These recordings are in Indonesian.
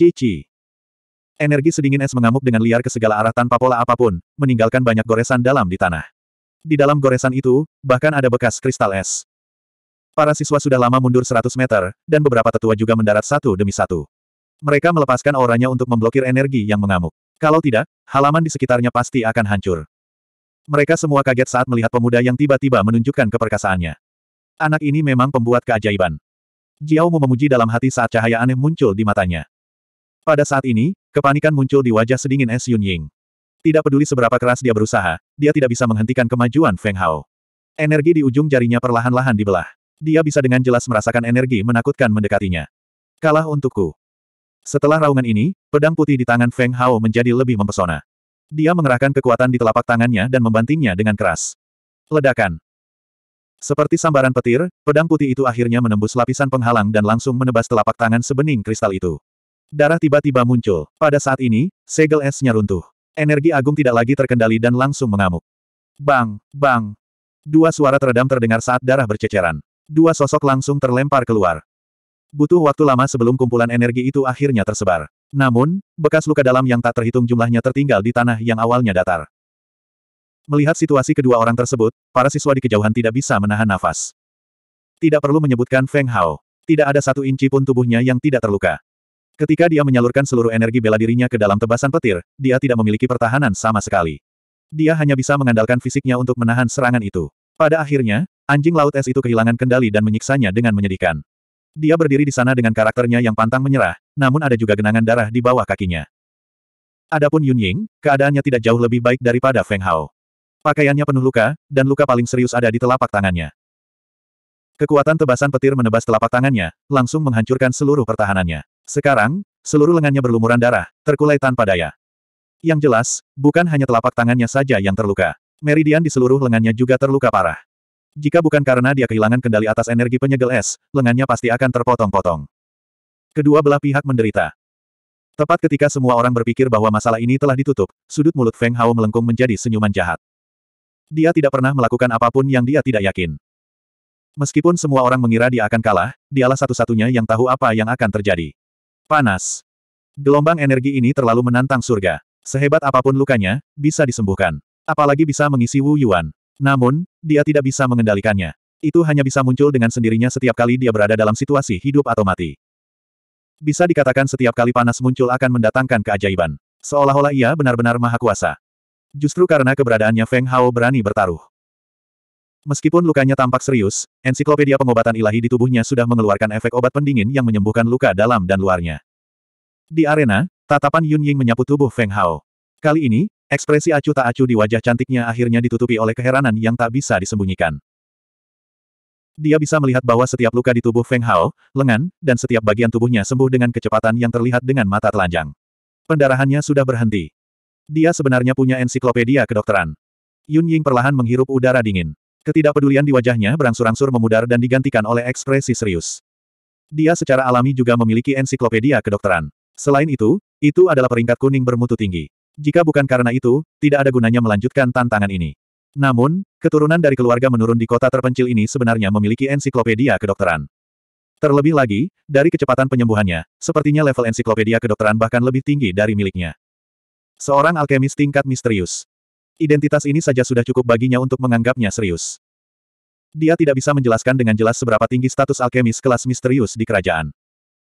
Cici. Energi sedingin es mengamuk dengan liar ke segala arah tanpa pola apapun, meninggalkan banyak goresan dalam di tanah. Di dalam goresan itu, bahkan ada bekas kristal es. Para siswa sudah lama mundur 100 meter, dan beberapa tetua juga mendarat satu demi satu. Mereka melepaskan auranya untuk memblokir energi yang mengamuk. Kalau tidak, halaman di sekitarnya pasti akan hancur. Mereka semua kaget saat melihat pemuda yang tiba-tiba menunjukkan keperkasaannya. Anak ini memang pembuat keajaiban. Jiao memuji dalam hati saat cahaya aneh muncul di matanya. Pada saat ini, kepanikan muncul di wajah sedingin es Yun Ying. Tidak peduli seberapa keras dia berusaha, dia tidak bisa menghentikan kemajuan Feng Hao. Energi di ujung jarinya perlahan-lahan dibelah. Dia bisa dengan jelas merasakan energi menakutkan mendekatinya. Kalah untukku. Setelah raungan ini, pedang putih di tangan Feng Hao menjadi lebih mempesona. Dia mengerahkan kekuatan di telapak tangannya dan membantingnya dengan keras. Ledakan. Seperti sambaran petir, pedang putih itu akhirnya menembus lapisan penghalang dan langsung menebas telapak tangan sebening kristal itu. Darah tiba-tiba muncul. Pada saat ini, segel esnya runtuh. Energi agung tidak lagi terkendali dan langsung mengamuk. Bang, bang. Dua suara teredam terdengar saat darah berceceran. Dua sosok langsung terlempar keluar. Butuh waktu lama sebelum kumpulan energi itu akhirnya tersebar. Namun, bekas luka dalam yang tak terhitung jumlahnya tertinggal di tanah yang awalnya datar. Melihat situasi kedua orang tersebut, para siswa di kejauhan tidak bisa menahan nafas. Tidak perlu menyebutkan Feng Hao. Tidak ada satu inci pun tubuhnya yang tidak terluka. Ketika dia menyalurkan seluruh energi bela dirinya ke dalam tebasan petir, dia tidak memiliki pertahanan sama sekali. Dia hanya bisa mengandalkan fisiknya untuk menahan serangan itu. Pada akhirnya, anjing laut es itu kehilangan kendali dan menyiksanya dengan menyedihkan. Dia berdiri di sana dengan karakternya yang pantang menyerah, namun ada juga genangan darah di bawah kakinya. Adapun Yun Ying, keadaannya tidak jauh lebih baik daripada Feng Hao. Pakaiannya penuh luka, dan luka paling serius ada di telapak tangannya. Kekuatan tebasan petir menebas telapak tangannya, langsung menghancurkan seluruh pertahanannya. Sekarang, seluruh lengannya berlumuran darah, terkulai tanpa daya. Yang jelas, bukan hanya telapak tangannya saja yang terluka. Meridian di seluruh lengannya juga terluka parah. Jika bukan karena dia kehilangan kendali atas energi penyegel es, lengannya pasti akan terpotong-potong. Kedua belah pihak menderita. Tepat ketika semua orang berpikir bahwa masalah ini telah ditutup, sudut mulut Feng Hao melengkung menjadi senyuman jahat. Dia tidak pernah melakukan apapun yang dia tidak yakin. Meskipun semua orang mengira dia akan kalah, dialah satu-satunya yang tahu apa yang akan terjadi. Panas. Gelombang energi ini terlalu menantang surga. Sehebat apapun lukanya, bisa disembuhkan. Apalagi bisa mengisi Wu Yuan. Namun, dia tidak bisa mengendalikannya. Itu hanya bisa muncul dengan sendirinya setiap kali dia berada dalam situasi hidup atau mati. Bisa dikatakan setiap kali panas muncul akan mendatangkan keajaiban. Seolah-olah ia benar-benar maha kuasa. Justru karena keberadaannya Feng Hao berani bertaruh. Meskipun lukanya tampak serius, ensiklopedia pengobatan ilahi di tubuhnya sudah mengeluarkan efek obat pendingin yang menyembuhkan luka dalam dan luarnya. Di arena, tatapan Yun Ying menyapu tubuh Feng Hao. Kali ini, ekspresi acuh tak acuh di wajah cantiknya akhirnya ditutupi oleh keheranan yang tak bisa disembunyikan. Dia bisa melihat bahwa setiap luka di tubuh Feng Hao, lengan, dan setiap bagian tubuhnya sembuh dengan kecepatan yang terlihat dengan mata telanjang. Pendarahannya sudah berhenti. Dia sebenarnya punya ensiklopedia kedokteran. Yun Ying perlahan menghirup udara dingin. Ketidakpedulian di wajahnya berangsur-angsur memudar dan digantikan oleh ekspresi serius. Dia secara alami juga memiliki ensiklopedia kedokteran. Selain itu, itu adalah peringkat kuning bermutu tinggi. Jika bukan karena itu, tidak ada gunanya melanjutkan tantangan ini. Namun, keturunan dari keluarga menurun di kota terpencil ini sebenarnya memiliki ensiklopedia kedokteran. Terlebih lagi, dari kecepatan penyembuhannya, sepertinya level ensiklopedia kedokteran bahkan lebih tinggi dari miliknya. Seorang alkemis tingkat misterius. Identitas ini saja sudah cukup baginya untuk menganggapnya serius. Dia tidak bisa menjelaskan dengan jelas seberapa tinggi status alkemis kelas misterius di kerajaan.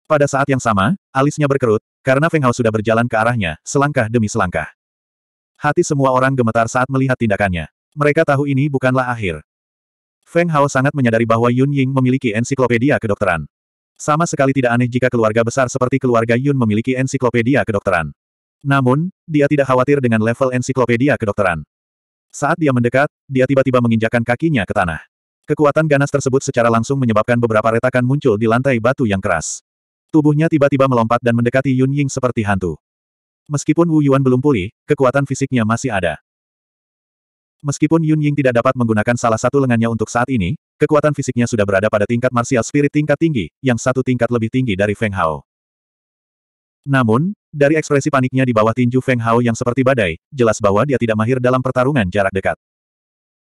Pada saat yang sama, alisnya berkerut, karena Feng Hao sudah berjalan ke arahnya, selangkah demi selangkah. Hati semua orang gemetar saat melihat tindakannya. Mereka tahu ini bukanlah akhir. Feng Hao sangat menyadari bahwa Yun Ying memiliki ensiklopedia kedokteran. Sama sekali tidak aneh jika keluarga besar seperti keluarga Yun memiliki ensiklopedia kedokteran. Namun, dia tidak khawatir dengan level ensiklopedia kedokteran. Saat dia mendekat, dia tiba-tiba menginjakan kakinya ke tanah. Kekuatan ganas tersebut secara langsung menyebabkan beberapa retakan muncul di lantai batu yang keras. Tubuhnya tiba-tiba melompat dan mendekati Yun Ying seperti hantu. Meskipun Wu Yuan belum pulih, kekuatan fisiknya masih ada. Meskipun Yun Ying tidak dapat menggunakan salah satu lengannya untuk saat ini, kekuatan fisiknya sudah berada pada tingkat martial spirit tingkat tinggi, yang satu tingkat lebih tinggi dari Feng Hao. Namun, dari ekspresi paniknya di bawah tinju Feng Hao yang seperti badai, jelas bahwa dia tidak mahir dalam pertarungan jarak dekat.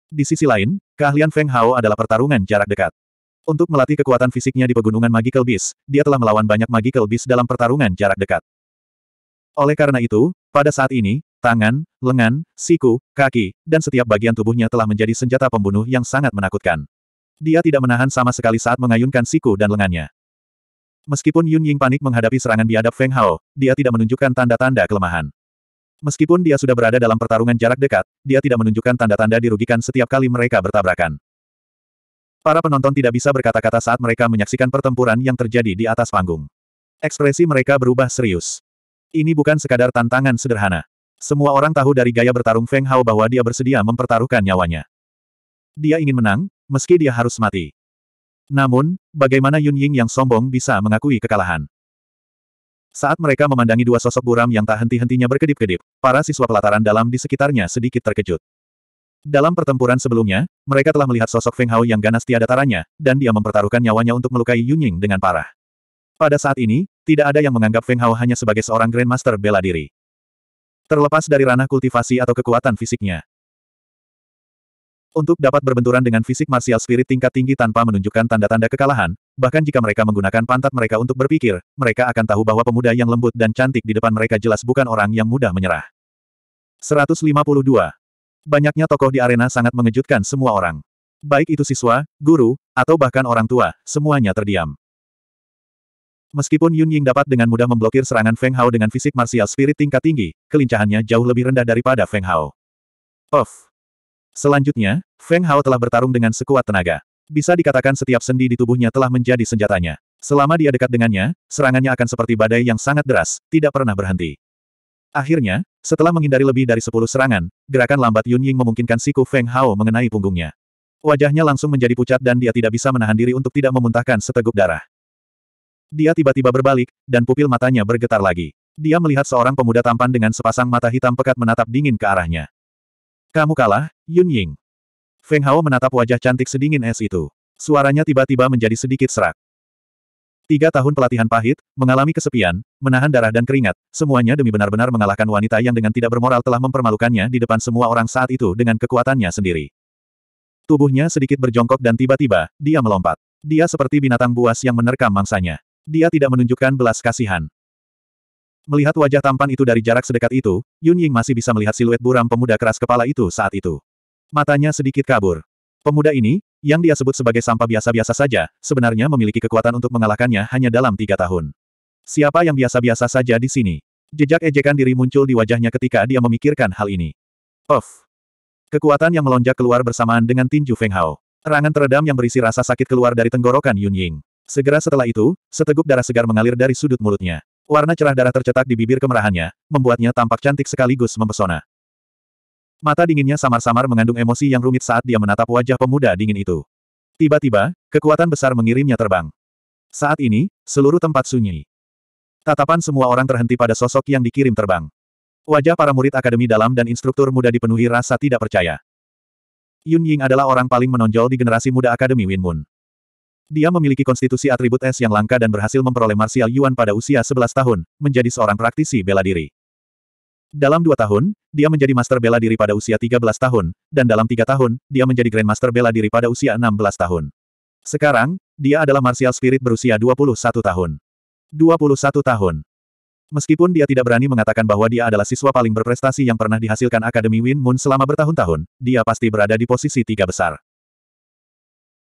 Di sisi lain, keahlian Feng Hao adalah pertarungan jarak dekat. Untuk melatih kekuatan fisiknya di pegunungan Magical Beast, dia telah melawan banyak Magical Beast dalam pertarungan jarak dekat. Oleh karena itu, pada saat ini, tangan, lengan, siku, kaki, dan setiap bagian tubuhnya telah menjadi senjata pembunuh yang sangat menakutkan. Dia tidak menahan sama sekali saat mengayunkan siku dan lengannya. Meskipun Yun Ying panik menghadapi serangan biadab Feng Hao, dia tidak menunjukkan tanda-tanda kelemahan. Meskipun dia sudah berada dalam pertarungan jarak dekat, dia tidak menunjukkan tanda-tanda dirugikan setiap kali mereka bertabrakan. Para penonton tidak bisa berkata-kata saat mereka menyaksikan pertempuran yang terjadi di atas panggung. Ekspresi mereka berubah serius. Ini bukan sekadar tantangan sederhana. Semua orang tahu dari gaya bertarung Feng Hao bahwa dia bersedia mempertaruhkan nyawanya. Dia ingin menang, meski dia harus mati. Namun, bagaimana Yun Ying yang sombong bisa mengakui kekalahan? Saat mereka memandangi dua sosok buram yang tak henti-hentinya berkedip-kedip, para siswa pelataran dalam di sekitarnya sedikit terkejut. Dalam pertempuran sebelumnya, mereka telah melihat sosok Feng Hao yang ganas tiada taranya, dan dia mempertaruhkan nyawanya untuk melukai Yun Ying dengan parah. Pada saat ini, tidak ada yang menganggap Feng Hao hanya sebagai seorang Grandmaster bela diri. Terlepas dari ranah kultivasi atau kekuatan fisiknya, untuk dapat berbenturan dengan fisik martial spirit tingkat tinggi tanpa menunjukkan tanda-tanda kekalahan, bahkan jika mereka menggunakan pantat mereka untuk berpikir, mereka akan tahu bahwa pemuda yang lembut dan cantik di depan mereka jelas bukan orang yang mudah menyerah. 152. Banyaknya tokoh di arena sangat mengejutkan semua orang. Baik itu siswa, guru, atau bahkan orang tua, semuanya terdiam. Meskipun Yun Ying dapat dengan mudah memblokir serangan Feng Hao dengan fisik martial spirit tingkat tinggi, kelincahannya jauh lebih rendah daripada Feng Hao. Off. Selanjutnya, Feng Hao telah bertarung dengan sekuat tenaga. Bisa dikatakan setiap sendi di tubuhnya telah menjadi senjatanya. Selama dia dekat dengannya, serangannya akan seperti badai yang sangat deras, tidak pernah berhenti. Akhirnya, setelah menghindari lebih dari sepuluh serangan, gerakan lambat Yun Ying memungkinkan siku Feng Hao mengenai punggungnya. Wajahnya langsung menjadi pucat dan dia tidak bisa menahan diri untuk tidak memuntahkan seteguk darah. Dia tiba-tiba berbalik, dan pupil matanya bergetar lagi. Dia melihat seorang pemuda tampan dengan sepasang mata hitam pekat menatap dingin ke arahnya. Kamu kalah, Yun Ying. Feng Hao menatap wajah cantik sedingin es itu. Suaranya tiba-tiba menjadi sedikit serak. Tiga tahun pelatihan pahit, mengalami kesepian, menahan darah dan keringat, semuanya demi benar-benar mengalahkan wanita yang dengan tidak bermoral telah mempermalukannya di depan semua orang saat itu dengan kekuatannya sendiri. Tubuhnya sedikit berjongkok dan tiba-tiba, dia melompat. Dia seperti binatang buas yang menerkam mangsanya. Dia tidak menunjukkan belas kasihan. Melihat wajah tampan itu dari jarak sedekat itu, Yun Ying masih bisa melihat siluet buram pemuda keras kepala itu saat itu. Matanya sedikit kabur. Pemuda ini, yang dia sebut sebagai sampah biasa-biasa saja, sebenarnya memiliki kekuatan untuk mengalahkannya hanya dalam tiga tahun. Siapa yang biasa-biasa saja di sini? Jejak ejekan diri muncul di wajahnya ketika dia memikirkan hal ini. Of! Kekuatan yang melonjak keluar bersamaan dengan tinju Feng Hao. Rangan teredam yang berisi rasa sakit keluar dari tenggorokan Yun Ying. Segera setelah itu, seteguk darah segar mengalir dari sudut mulutnya. Warna cerah darah tercetak di bibir kemerahannya, membuatnya tampak cantik sekaligus mempesona. Mata dinginnya samar-samar mengandung emosi yang rumit saat dia menatap wajah pemuda dingin itu. Tiba-tiba, kekuatan besar mengirimnya terbang. Saat ini, seluruh tempat sunyi. Tatapan semua orang terhenti pada sosok yang dikirim terbang. Wajah para murid akademi dalam dan instruktur muda dipenuhi rasa tidak percaya. Yun Ying adalah orang paling menonjol di generasi muda Akademi Win Moon. Dia memiliki konstitusi atribut es yang langka dan berhasil memperoleh Martial Yuan pada usia 11 tahun, menjadi seorang praktisi bela diri. Dalam dua tahun, dia menjadi master bela diri pada usia 13 tahun, dan dalam tiga tahun, dia menjadi grandmaster bela diri pada usia 16 tahun. Sekarang, dia adalah martial spirit berusia 21 tahun. 21 tahun. Meskipun dia tidak berani mengatakan bahwa dia adalah siswa paling berprestasi yang pernah dihasilkan Akademi Win Moon selama bertahun-tahun, dia pasti berada di posisi tiga besar.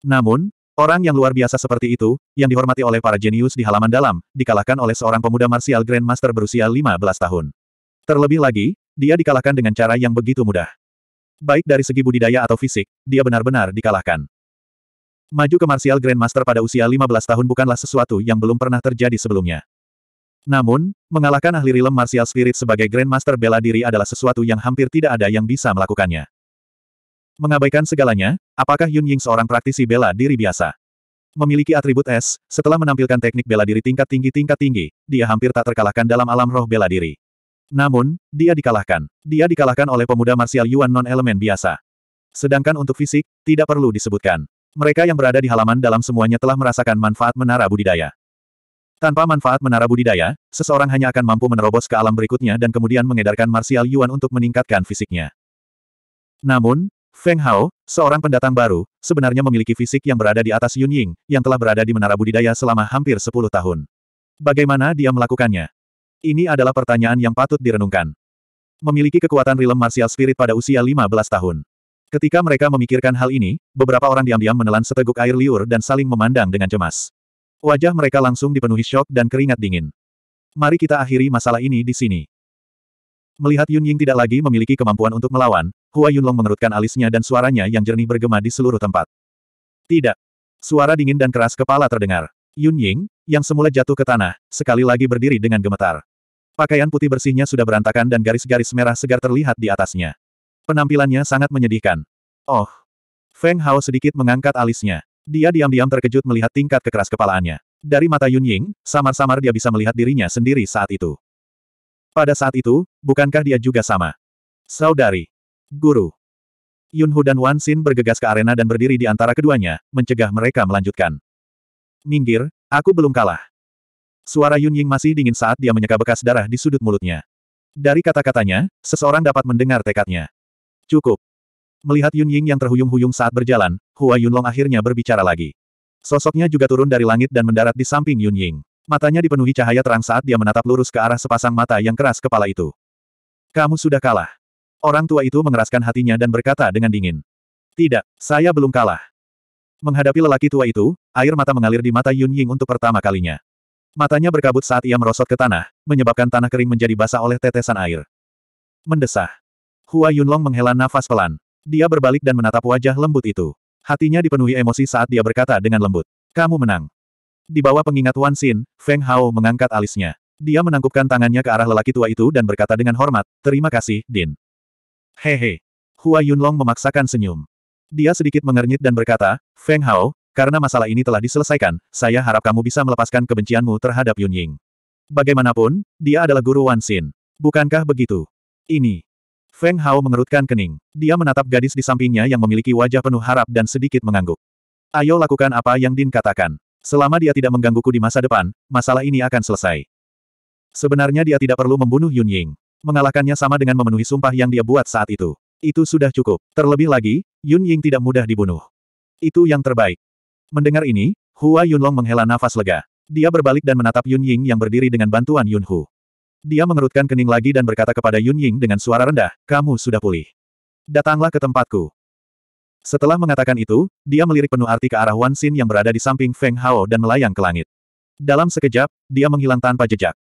Namun, Orang yang luar biasa seperti itu, yang dihormati oleh para jenius di halaman dalam, dikalahkan oleh seorang pemuda martial grandmaster berusia 15 tahun. Terlebih lagi, dia dikalahkan dengan cara yang begitu mudah. Baik dari segi budidaya atau fisik, dia benar-benar dikalahkan. Maju ke martial grandmaster pada usia 15 tahun bukanlah sesuatu yang belum pernah terjadi sebelumnya. Namun, mengalahkan ahli rilem martial spirit sebagai grandmaster bela diri adalah sesuatu yang hampir tidak ada yang bisa melakukannya. Mengabaikan segalanya, apakah Yun Ying seorang praktisi bela diri biasa? Memiliki atribut es, setelah menampilkan teknik bela diri tingkat tinggi-tingkat tinggi, dia hampir tak terkalahkan dalam alam roh bela diri. Namun, dia dikalahkan. Dia dikalahkan oleh pemuda Marsial Yuan non-elemen biasa. Sedangkan untuk fisik, tidak perlu disebutkan. Mereka yang berada di halaman dalam semuanya telah merasakan manfaat menara budidaya. Tanpa manfaat menara budidaya, seseorang hanya akan mampu menerobos ke alam berikutnya dan kemudian mengedarkan Marsial Yuan untuk meningkatkan fisiknya. Namun, Feng Hao, seorang pendatang baru, sebenarnya memiliki fisik yang berada di atas Yun Ying, yang telah berada di menara budidaya selama hampir 10 tahun. Bagaimana dia melakukannya? Ini adalah pertanyaan yang patut direnungkan. Memiliki kekuatan rilem martial spirit pada usia 15 tahun. Ketika mereka memikirkan hal ini, beberapa orang diam-diam menelan seteguk air liur dan saling memandang dengan cemas. Wajah mereka langsung dipenuhi shock dan keringat dingin. Mari kita akhiri masalah ini di sini. Melihat Yun Ying tidak lagi memiliki kemampuan untuk melawan, Hua Yunlong mengerutkan alisnya dan suaranya yang jernih bergema di seluruh tempat. Tidak. Suara dingin dan keras kepala terdengar. Yun Ying, yang semula jatuh ke tanah, sekali lagi berdiri dengan gemetar. Pakaian putih bersihnya sudah berantakan dan garis-garis merah segar terlihat di atasnya. Penampilannya sangat menyedihkan. Oh. Feng Hao sedikit mengangkat alisnya. Dia diam-diam terkejut melihat tingkat kekeras kepalaannya. Dari mata Yun Ying, samar-samar dia bisa melihat dirinya sendiri saat itu. Pada saat itu, bukankah dia juga sama? Saudari. Guru. Yunhu dan Wan Xin bergegas ke arena dan berdiri di antara keduanya, mencegah mereka melanjutkan. Minggir, aku belum kalah. Suara Yun Ying masih dingin saat dia menyeka bekas darah di sudut mulutnya. Dari kata-katanya, seseorang dapat mendengar tekadnya. Cukup. Melihat Yun Ying yang terhuyung-huyung saat berjalan, Hua Yunlong akhirnya berbicara lagi. Sosoknya juga turun dari langit dan mendarat di samping Yun Ying. Matanya dipenuhi cahaya terang saat dia menatap lurus ke arah sepasang mata yang keras kepala itu. Kamu sudah kalah. Orang tua itu mengeraskan hatinya dan berkata dengan dingin. Tidak, saya belum kalah. Menghadapi lelaki tua itu, air mata mengalir di mata Yun Ying untuk pertama kalinya. Matanya berkabut saat ia merosot ke tanah, menyebabkan tanah kering menjadi basah oleh tetesan air. Mendesah. Hua Yunlong menghela nafas pelan. Dia berbalik dan menatap wajah lembut itu. Hatinya dipenuhi emosi saat dia berkata dengan lembut. Kamu menang. Di bawah pengingat Wan Xin, Feng Hao mengangkat alisnya. Dia menangkupkan tangannya ke arah lelaki tua itu dan berkata dengan hormat, Terima kasih, Din. Hehe. Hua Yunlong memaksakan senyum. Dia sedikit mengernyit dan berkata, Feng Hao, karena masalah ini telah diselesaikan, saya harap kamu bisa melepaskan kebencianmu terhadap Yun Ying. Bagaimanapun, dia adalah guru Wan Xin. Bukankah begitu? Ini. Feng Hao mengerutkan kening. Dia menatap gadis di sampingnya yang memiliki wajah penuh harap dan sedikit mengangguk. Ayo lakukan apa yang Din katakan. Selama dia tidak menggangguku di masa depan, masalah ini akan selesai. Sebenarnya dia tidak perlu membunuh Yun Ying mengalahkannya sama dengan memenuhi sumpah yang dia buat saat itu. Itu sudah cukup. Terlebih lagi, Yun Ying tidak mudah dibunuh. Itu yang terbaik. Mendengar ini, Hua Yunlong menghela nafas lega. Dia berbalik dan menatap Yun Ying yang berdiri dengan bantuan Yun Hu. Dia mengerutkan kening lagi dan berkata kepada Yun Ying dengan suara rendah, kamu sudah pulih. Datanglah ke tempatku. Setelah mengatakan itu, dia melirik penuh arti ke arah Wan Xin yang berada di samping Feng Hao dan melayang ke langit. Dalam sekejap, dia menghilang tanpa jejak.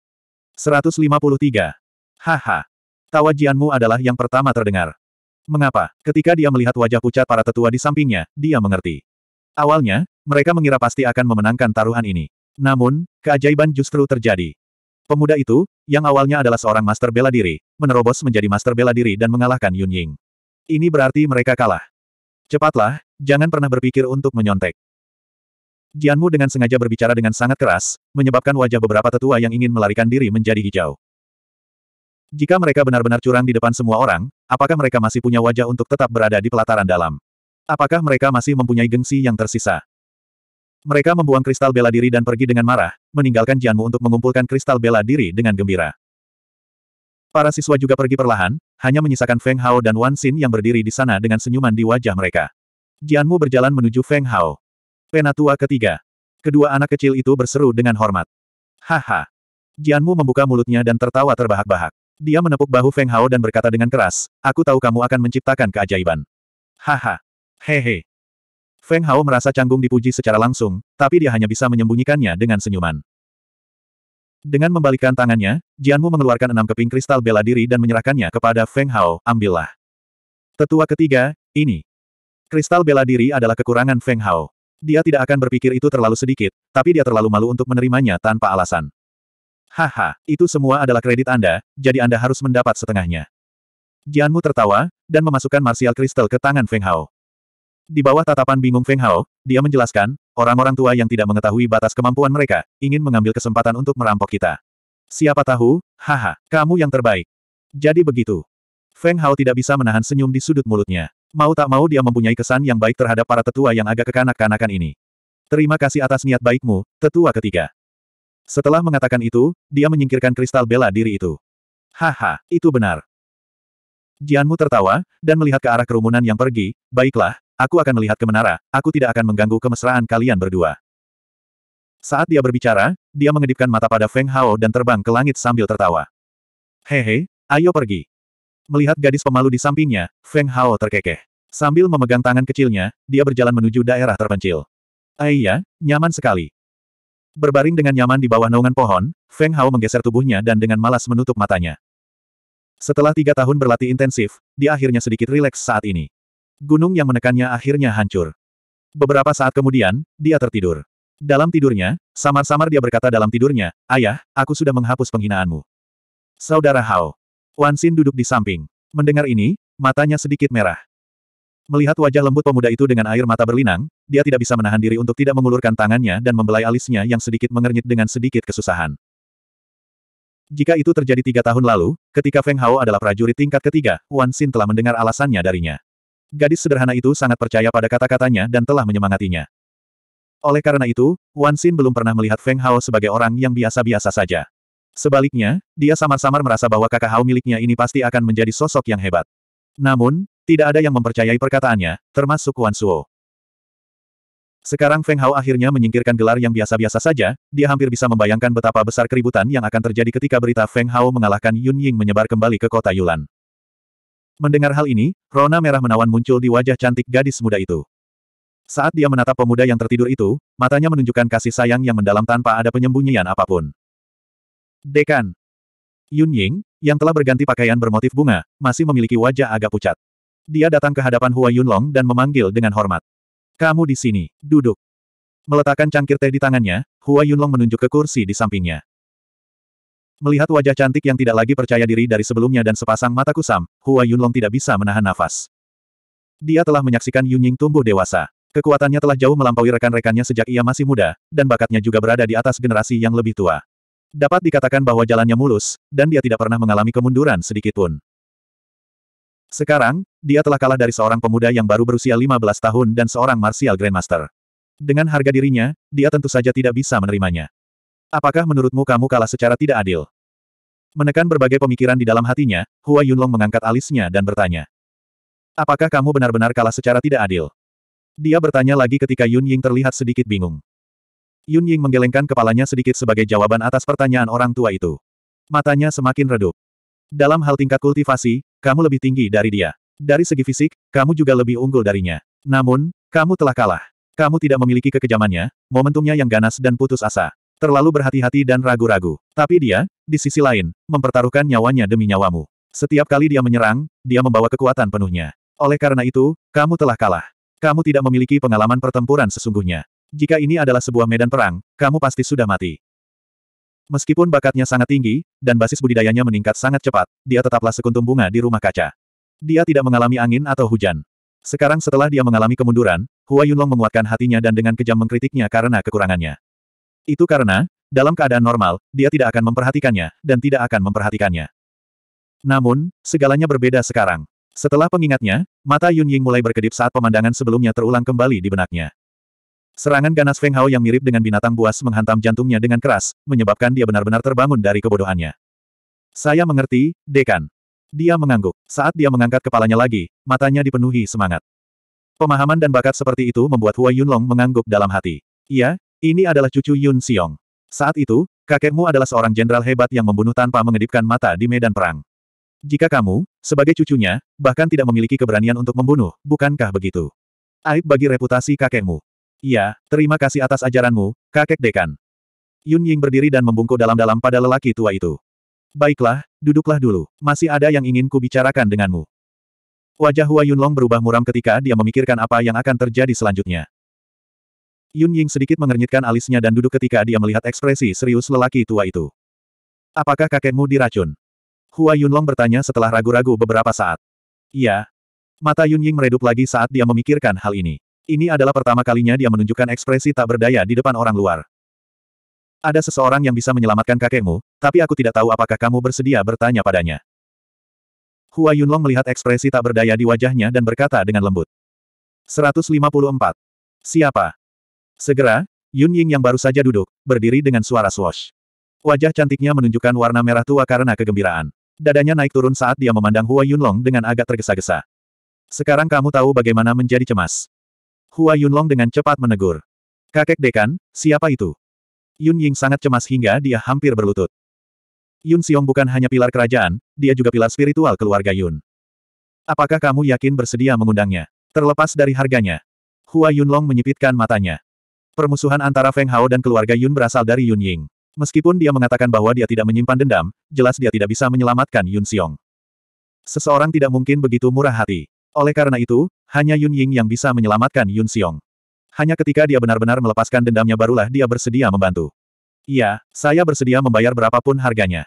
153. Haha. Tawa Jianmu adalah yang pertama terdengar. Mengapa? Ketika dia melihat wajah pucat para tetua di sampingnya, dia mengerti. Awalnya, mereka mengira pasti akan memenangkan taruhan ini. Namun, keajaiban justru terjadi. Pemuda itu, yang awalnya adalah seorang master bela diri, menerobos menjadi master bela diri dan mengalahkan Yun Ying. Ini berarti mereka kalah. Cepatlah, jangan pernah berpikir untuk menyontek. Jianmu dengan sengaja berbicara dengan sangat keras, menyebabkan wajah beberapa tetua yang ingin melarikan diri menjadi hijau. Jika mereka benar-benar curang di depan semua orang, apakah mereka masih punya wajah untuk tetap berada di pelataran dalam? Apakah mereka masih mempunyai gengsi yang tersisa? Mereka membuang kristal bela diri dan pergi dengan marah, meninggalkan Jianmu untuk mengumpulkan kristal bela diri dengan gembira. Para siswa juga pergi perlahan, hanya menyisakan Feng Hao dan Wan Xin yang berdiri di sana dengan senyuman di wajah mereka. Jianmu berjalan menuju Feng Hao. Penatua ketiga. Kedua anak kecil itu berseru dengan hormat. Haha. Jianmu membuka mulutnya dan tertawa terbahak-bahak. Dia menepuk bahu Feng Hao dan berkata dengan keras, aku tahu kamu akan menciptakan keajaiban. Haha. Hehe. Feng Hao merasa canggung dipuji secara langsung, tapi dia hanya bisa menyembunyikannya dengan senyuman. Dengan membalikkan tangannya, Jianmu mengeluarkan enam keping kristal bela diri dan menyerahkannya kepada Feng Hao, ambillah. Tetua ketiga, ini. Kristal bela diri adalah kekurangan Feng Hao. Dia tidak akan berpikir itu terlalu sedikit, tapi dia terlalu malu untuk menerimanya tanpa alasan. Haha, itu semua adalah kredit Anda, jadi Anda harus mendapat setengahnya. Jianmu tertawa, dan memasukkan Martial Crystal ke tangan Feng Hao. Di bawah tatapan bingung Feng Hao, dia menjelaskan, orang-orang tua yang tidak mengetahui batas kemampuan mereka, ingin mengambil kesempatan untuk merampok kita. Siapa tahu, haha, kamu yang terbaik. Jadi begitu. Feng Hao tidak bisa menahan senyum di sudut mulutnya. Mau tak mau dia mempunyai kesan yang baik terhadap para tetua yang agak kekanak-kanakan ini. Terima kasih atas niat baikmu, tetua ketiga. Setelah mengatakan itu, dia menyingkirkan kristal bela diri itu. Haha, itu benar. Jianmu tertawa, dan melihat ke arah kerumunan yang pergi, baiklah, aku akan melihat ke menara, aku tidak akan mengganggu kemesraan kalian berdua. Saat dia berbicara, dia mengedipkan mata pada Feng Hao dan terbang ke langit sambil tertawa. Hehe, ayo pergi. Melihat gadis pemalu di sampingnya, Feng Hao terkekeh. Sambil memegang tangan kecilnya, dia berjalan menuju daerah terpencil. Aiyah, nyaman sekali. Berbaring dengan nyaman di bawah naungan pohon, Feng Hao menggeser tubuhnya dan dengan malas menutup matanya. Setelah tiga tahun berlatih intensif, dia akhirnya sedikit rileks saat ini. Gunung yang menekannya akhirnya hancur. Beberapa saat kemudian, dia tertidur. Dalam tidurnya, samar-samar dia berkata dalam tidurnya, Ayah, aku sudah menghapus penghinaanmu. Saudara Hao. Wan Xin duduk di samping. Mendengar ini, matanya sedikit merah. Melihat wajah lembut pemuda itu dengan air mata berlinang, dia tidak bisa menahan diri untuk tidak mengulurkan tangannya dan membelai alisnya yang sedikit mengernyit dengan sedikit kesusahan. Jika itu terjadi tiga tahun lalu, ketika Feng Hao adalah prajurit tingkat ketiga, Wan Xin telah mendengar alasannya darinya. Gadis sederhana itu sangat percaya pada kata-katanya dan telah menyemangatinya. Oleh karena itu, Wan Xin belum pernah melihat Feng Hao sebagai orang yang biasa-biasa saja. Sebaliknya, dia samar-samar merasa bahwa kakak Hao miliknya ini pasti akan menjadi sosok yang hebat. Namun, tidak ada yang mempercayai perkataannya, termasuk Kuan Suo. Sekarang Feng Hao akhirnya menyingkirkan gelar yang biasa-biasa saja, dia hampir bisa membayangkan betapa besar keributan yang akan terjadi ketika berita Feng Hao mengalahkan Yun Ying menyebar kembali ke kota Yulan. Mendengar hal ini, rona merah menawan muncul di wajah cantik gadis muda itu. Saat dia menatap pemuda yang tertidur itu, matanya menunjukkan kasih sayang yang mendalam tanpa ada penyembunyian apapun. Dekan Yun Ying, yang telah berganti pakaian bermotif bunga, masih memiliki wajah agak pucat. Dia datang ke hadapan Hua Yunlong dan memanggil dengan hormat. Kamu di sini, duduk. Meletakkan cangkir teh di tangannya, Hua Yunlong menunjuk ke kursi di sampingnya. Melihat wajah cantik yang tidak lagi percaya diri dari sebelumnya dan sepasang mata kusam, Hua Yunlong tidak bisa menahan nafas. Dia telah menyaksikan Yunying tumbuh dewasa. Kekuatannya telah jauh melampaui rekan-rekannya sejak ia masih muda, dan bakatnya juga berada di atas generasi yang lebih tua. Dapat dikatakan bahwa jalannya mulus, dan dia tidak pernah mengalami kemunduran sedikitpun. Sekarang, dia telah kalah dari seorang pemuda yang baru berusia 15 tahun dan seorang martial grandmaster. Dengan harga dirinya, dia tentu saja tidak bisa menerimanya. Apakah menurutmu kamu kalah secara tidak adil? Menekan berbagai pemikiran di dalam hatinya, Hua Yunlong mengangkat alisnya dan bertanya. Apakah kamu benar-benar kalah secara tidak adil? Dia bertanya lagi ketika Yun Ying terlihat sedikit bingung. Yun Ying menggelengkan kepalanya sedikit sebagai jawaban atas pertanyaan orang tua itu. Matanya semakin redup. Dalam hal tingkat kultivasi, kamu lebih tinggi dari dia. Dari segi fisik, kamu juga lebih unggul darinya. Namun, kamu telah kalah. Kamu tidak memiliki kekejamannya, momentumnya yang ganas dan putus asa. Terlalu berhati-hati dan ragu-ragu. Tapi dia, di sisi lain, mempertaruhkan nyawanya demi nyawamu. Setiap kali dia menyerang, dia membawa kekuatan penuhnya. Oleh karena itu, kamu telah kalah. Kamu tidak memiliki pengalaman pertempuran sesungguhnya. Jika ini adalah sebuah medan perang, kamu pasti sudah mati. Meskipun bakatnya sangat tinggi, dan basis budidayanya meningkat sangat cepat, dia tetaplah sekuntum bunga di rumah kaca. Dia tidak mengalami angin atau hujan. Sekarang setelah dia mengalami kemunduran, Hua Yunlong menguatkan hatinya dan dengan kejam mengkritiknya karena kekurangannya. Itu karena, dalam keadaan normal, dia tidak akan memperhatikannya, dan tidak akan memperhatikannya. Namun, segalanya berbeda sekarang. Setelah pengingatnya, mata Yun Ying mulai berkedip saat pemandangan sebelumnya terulang kembali di benaknya. Serangan ganas Feng Hao yang mirip dengan binatang buas menghantam jantungnya dengan keras, menyebabkan dia benar-benar terbangun dari kebodohannya. Saya mengerti, Dekan. Dia mengangguk. Saat dia mengangkat kepalanya lagi, matanya dipenuhi semangat. Pemahaman dan bakat seperti itu membuat Hua Yunlong mengangguk dalam hati. Iya, ini adalah cucu Yun Xiong. Saat itu, kakekmu adalah seorang jenderal hebat yang membunuh tanpa mengedipkan mata di medan perang. Jika kamu, sebagai cucunya, bahkan tidak memiliki keberanian untuk membunuh, bukankah begitu? Aib bagi reputasi kakekmu. Iya, terima kasih atas ajaranmu, kakek dekan. Yun Ying berdiri dan membungkuk dalam-dalam pada lelaki tua itu. Baiklah, duduklah dulu, masih ada yang ingin kubicarakan denganmu. Wajah Hua Yun Long berubah muram ketika dia memikirkan apa yang akan terjadi selanjutnya. Yun Ying sedikit mengernyitkan alisnya dan duduk ketika dia melihat ekspresi serius lelaki tua itu. Apakah kakekmu diracun? Hua Yun Long bertanya setelah ragu-ragu beberapa saat. Iya. Mata Yun Ying meredup lagi saat dia memikirkan hal ini. Ini adalah pertama kalinya dia menunjukkan ekspresi tak berdaya di depan orang luar. Ada seseorang yang bisa menyelamatkan kakekmu, tapi aku tidak tahu apakah kamu bersedia bertanya padanya. Hua Yunlong melihat ekspresi tak berdaya di wajahnya dan berkata dengan lembut. 154. Siapa? Segera, Yun Ying yang baru saja duduk, berdiri dengan suara swash. Wajah cantiknya menunjukkan warna merah tua karena kegembiraan. Dadanya naik turun saat dia memandang Hua Yunlong dengan agak tergesa-gesa. Sekarang kamu tahu bagaimana menjadi cemas. Hua Yunlong dengan cepat menegur. Kakek dekan, siapa itu? Yun Ying sangat cemas hingga dia hampir berlutut. Yun Xiong bukan hanya pilar kerajaan, dia juga pilar spiritual keluarga Yun. Apakah kamu yakin bersedia mengundangnya? Terlepas dari harganya. Hua Yunlong menyipitkan matanya. Permusuhan antara Feng Hao dan keluarga Yun berasal dari Yun Ying. Meskipun dia mengatakan bahwa dia tidak menyimpan dendam, jelas dia tidak bisa menyelamatkan Yun Xiong. Seseorang tidak mungkin begitu murah hati. Oleh karena itu, hanya Yun Ying yang bisa menyelamatkan Yun Xiong. Hanya ketika dia benar-benar melepaskan dendamnya barulah dia bersedia membantu. Iya, saya bersedia membayar berapapun harganya.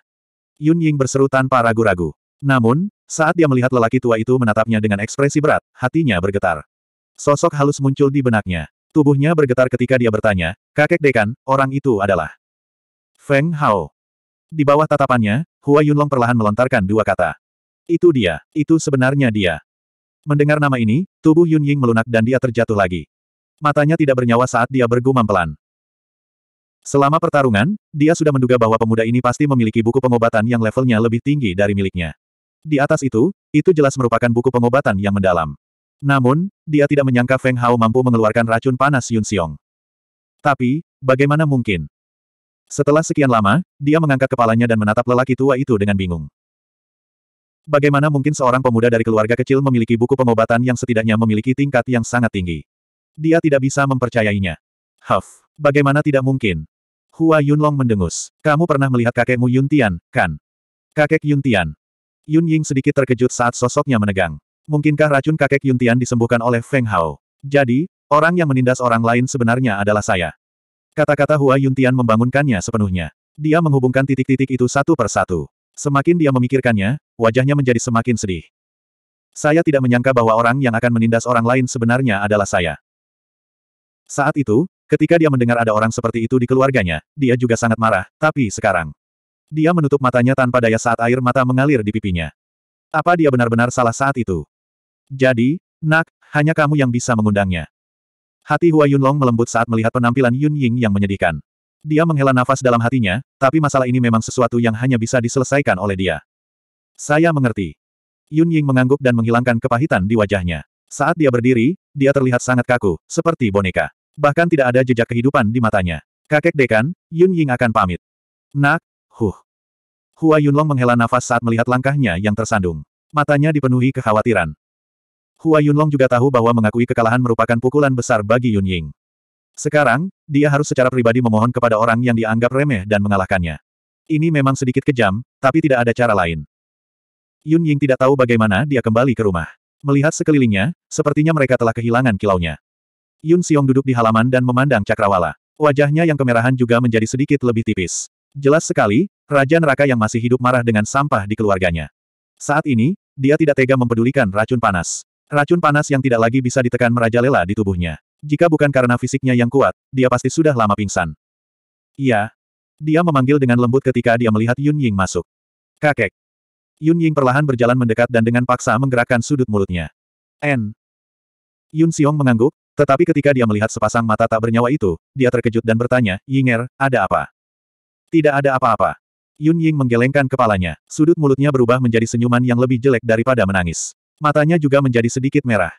Yun Ying berseru tanpa ragu-ragu. Namun, saat dia melihat lelaki tua itu menatapnya dengan ekspresi berat, hatinya bergetar. Sosok halus muncul di benaknya. Tubuhnya bergetar ketika dia bertanya, kakek dekan, orang itu adalah Feng Hao. Di bawah tatapannya, Hua Yunlong perlahan melontarkan dua kata. Itu dia, itu sebenarnya dia. Mendengar nama ini, tubuh Yun Ying melunak dan dia terjatuh lagi. Matanya tidak bernyawa saat dia bergumam pelan. Selama pertarungan, dia sudah menduga bahwa pemuda ini pasti memiliki buku pengobatan yang levelnya lebih tinggi dari miliknya. Di atas itu, itu jelas merupakan buku pengobatan yang mendalam. Namun, dia tidak menyangka Feng Hao mampu mengeluarkan racun panas Yun Xiong. Tapi, bagaimana mungkin? Setelah sekian lama, dia mengangkat kepalanya dan menatap lelaki tua itu dengan bingung. Bagaimana mungkin seorang pemuda dari keluarga kecil memiliki buku pengobatan yang setidaknya memiliki tingkat yang sangat tinggi? Dia tidak bisa mempercayainya. Huff, bagaimana tidak mungkin? Hua Yunlong mendengus. Kamu pernah melihat kakekmu Yun Tian, kan? Kakek Yun Tian. Yun Ying sedikit terkejut saat sosoknya menegang. Mungkinkah racun kakek Yun Tian disembuhkan oleh Feng Hao? Jadi, orang yang menindas orang lain sebenarnya adalah saya. Kata-kata Hua Yun Tian membangunkannya sepenuhnya. Dia menghubungkan titik-titik itu satu per satu. Semakin dia memikirkannya, wajahnya menjadi semakin sedih. Saya tidak menyangka bahwa orang yang akan menindas orang lain sebenarnya adalah saya. Saat itu, ketika dia mendengar ada orang seperti itu di keluarganya, dia juga sangat marah, tapi sekarang. Dia menutup matanya tanpa daya saat air mata mengalir di pipinya. Apa dia benar-benar salah saat itu? Jadi, nak, hanya kamu yang bisa mengundangnya. Hati Hua Yunlong melembut saat melihat penampilan Yun Ying yang menyedihkan. Dia menghela nafas dalam hatinya, tapi masalah ini memang sesuatu yang hanya bisa diselesaikan oleh dia. Saya mengerti. Yun Ying mengangguk dan menghilangkan kepahitan di wajahnya. Saat dia berdiri, dia terlihat sangat kaku, seperti boneka. Bahkan tidak ada jejak kehidupan di matanya. Kakek dekan, Yun Ying akan pamit. Nak, huh. Hua Yunlong menghela nafas saat melihat langkahnya yang tersandung. Matanya dipenuhi kekhawatiran. Hua Yunlong juga tahu bahwa mengakui kekalahan merupakan pukulan besar bagi Yun Ying. Sekarang, dia harus secara pribadi memohon kepada orang yang dianggap remeh dan mengalahkannya. Ini memang sedikit kejam, tapi tidak ada cara lain. Yun Ying tidak tahu bagaimana dia kembali ke rumah. Melihat sekelilingnya, sepertinya mereka telah kehilangan kilaunya. Yun Xiong duduk di halaman dan memandang cakrawala. Wajahnya yang kemerahan juga menjadi sedikit lebih tipis. Jelas sekali, Raja Neraka yang masih hidup marah dengan sampah di keluarganya. Saat ini, dia tidak tega mempedulikan racun panas. Racun panas yang tidak lagi bisa ditekan merajalela di tubuhnya. Jika bukan karena fisiknya yang kuat, dia pasti sudah lama pingsan. Iya. Dia memanggil dengan lembut ketika dia melihat Yun Ying masuk. Kakek. Yun Ying perlahan berjalan mendekat dan dengan paksa menggerakkan sudut mulutnya. N. Yun Xiong mengangguk, tetapi ketika dia melihat sepasang mata tak bernyawa itu, dia terkejut dan bertanya, Yinger, ada apa? Tidak ada apa-apa. Yun Ying menggelengkan kepalanya, sudut mulutnya berubah menjadi senyuman yang lebih jelek daripada menangis. Matanya juga menjadi sedikit merah.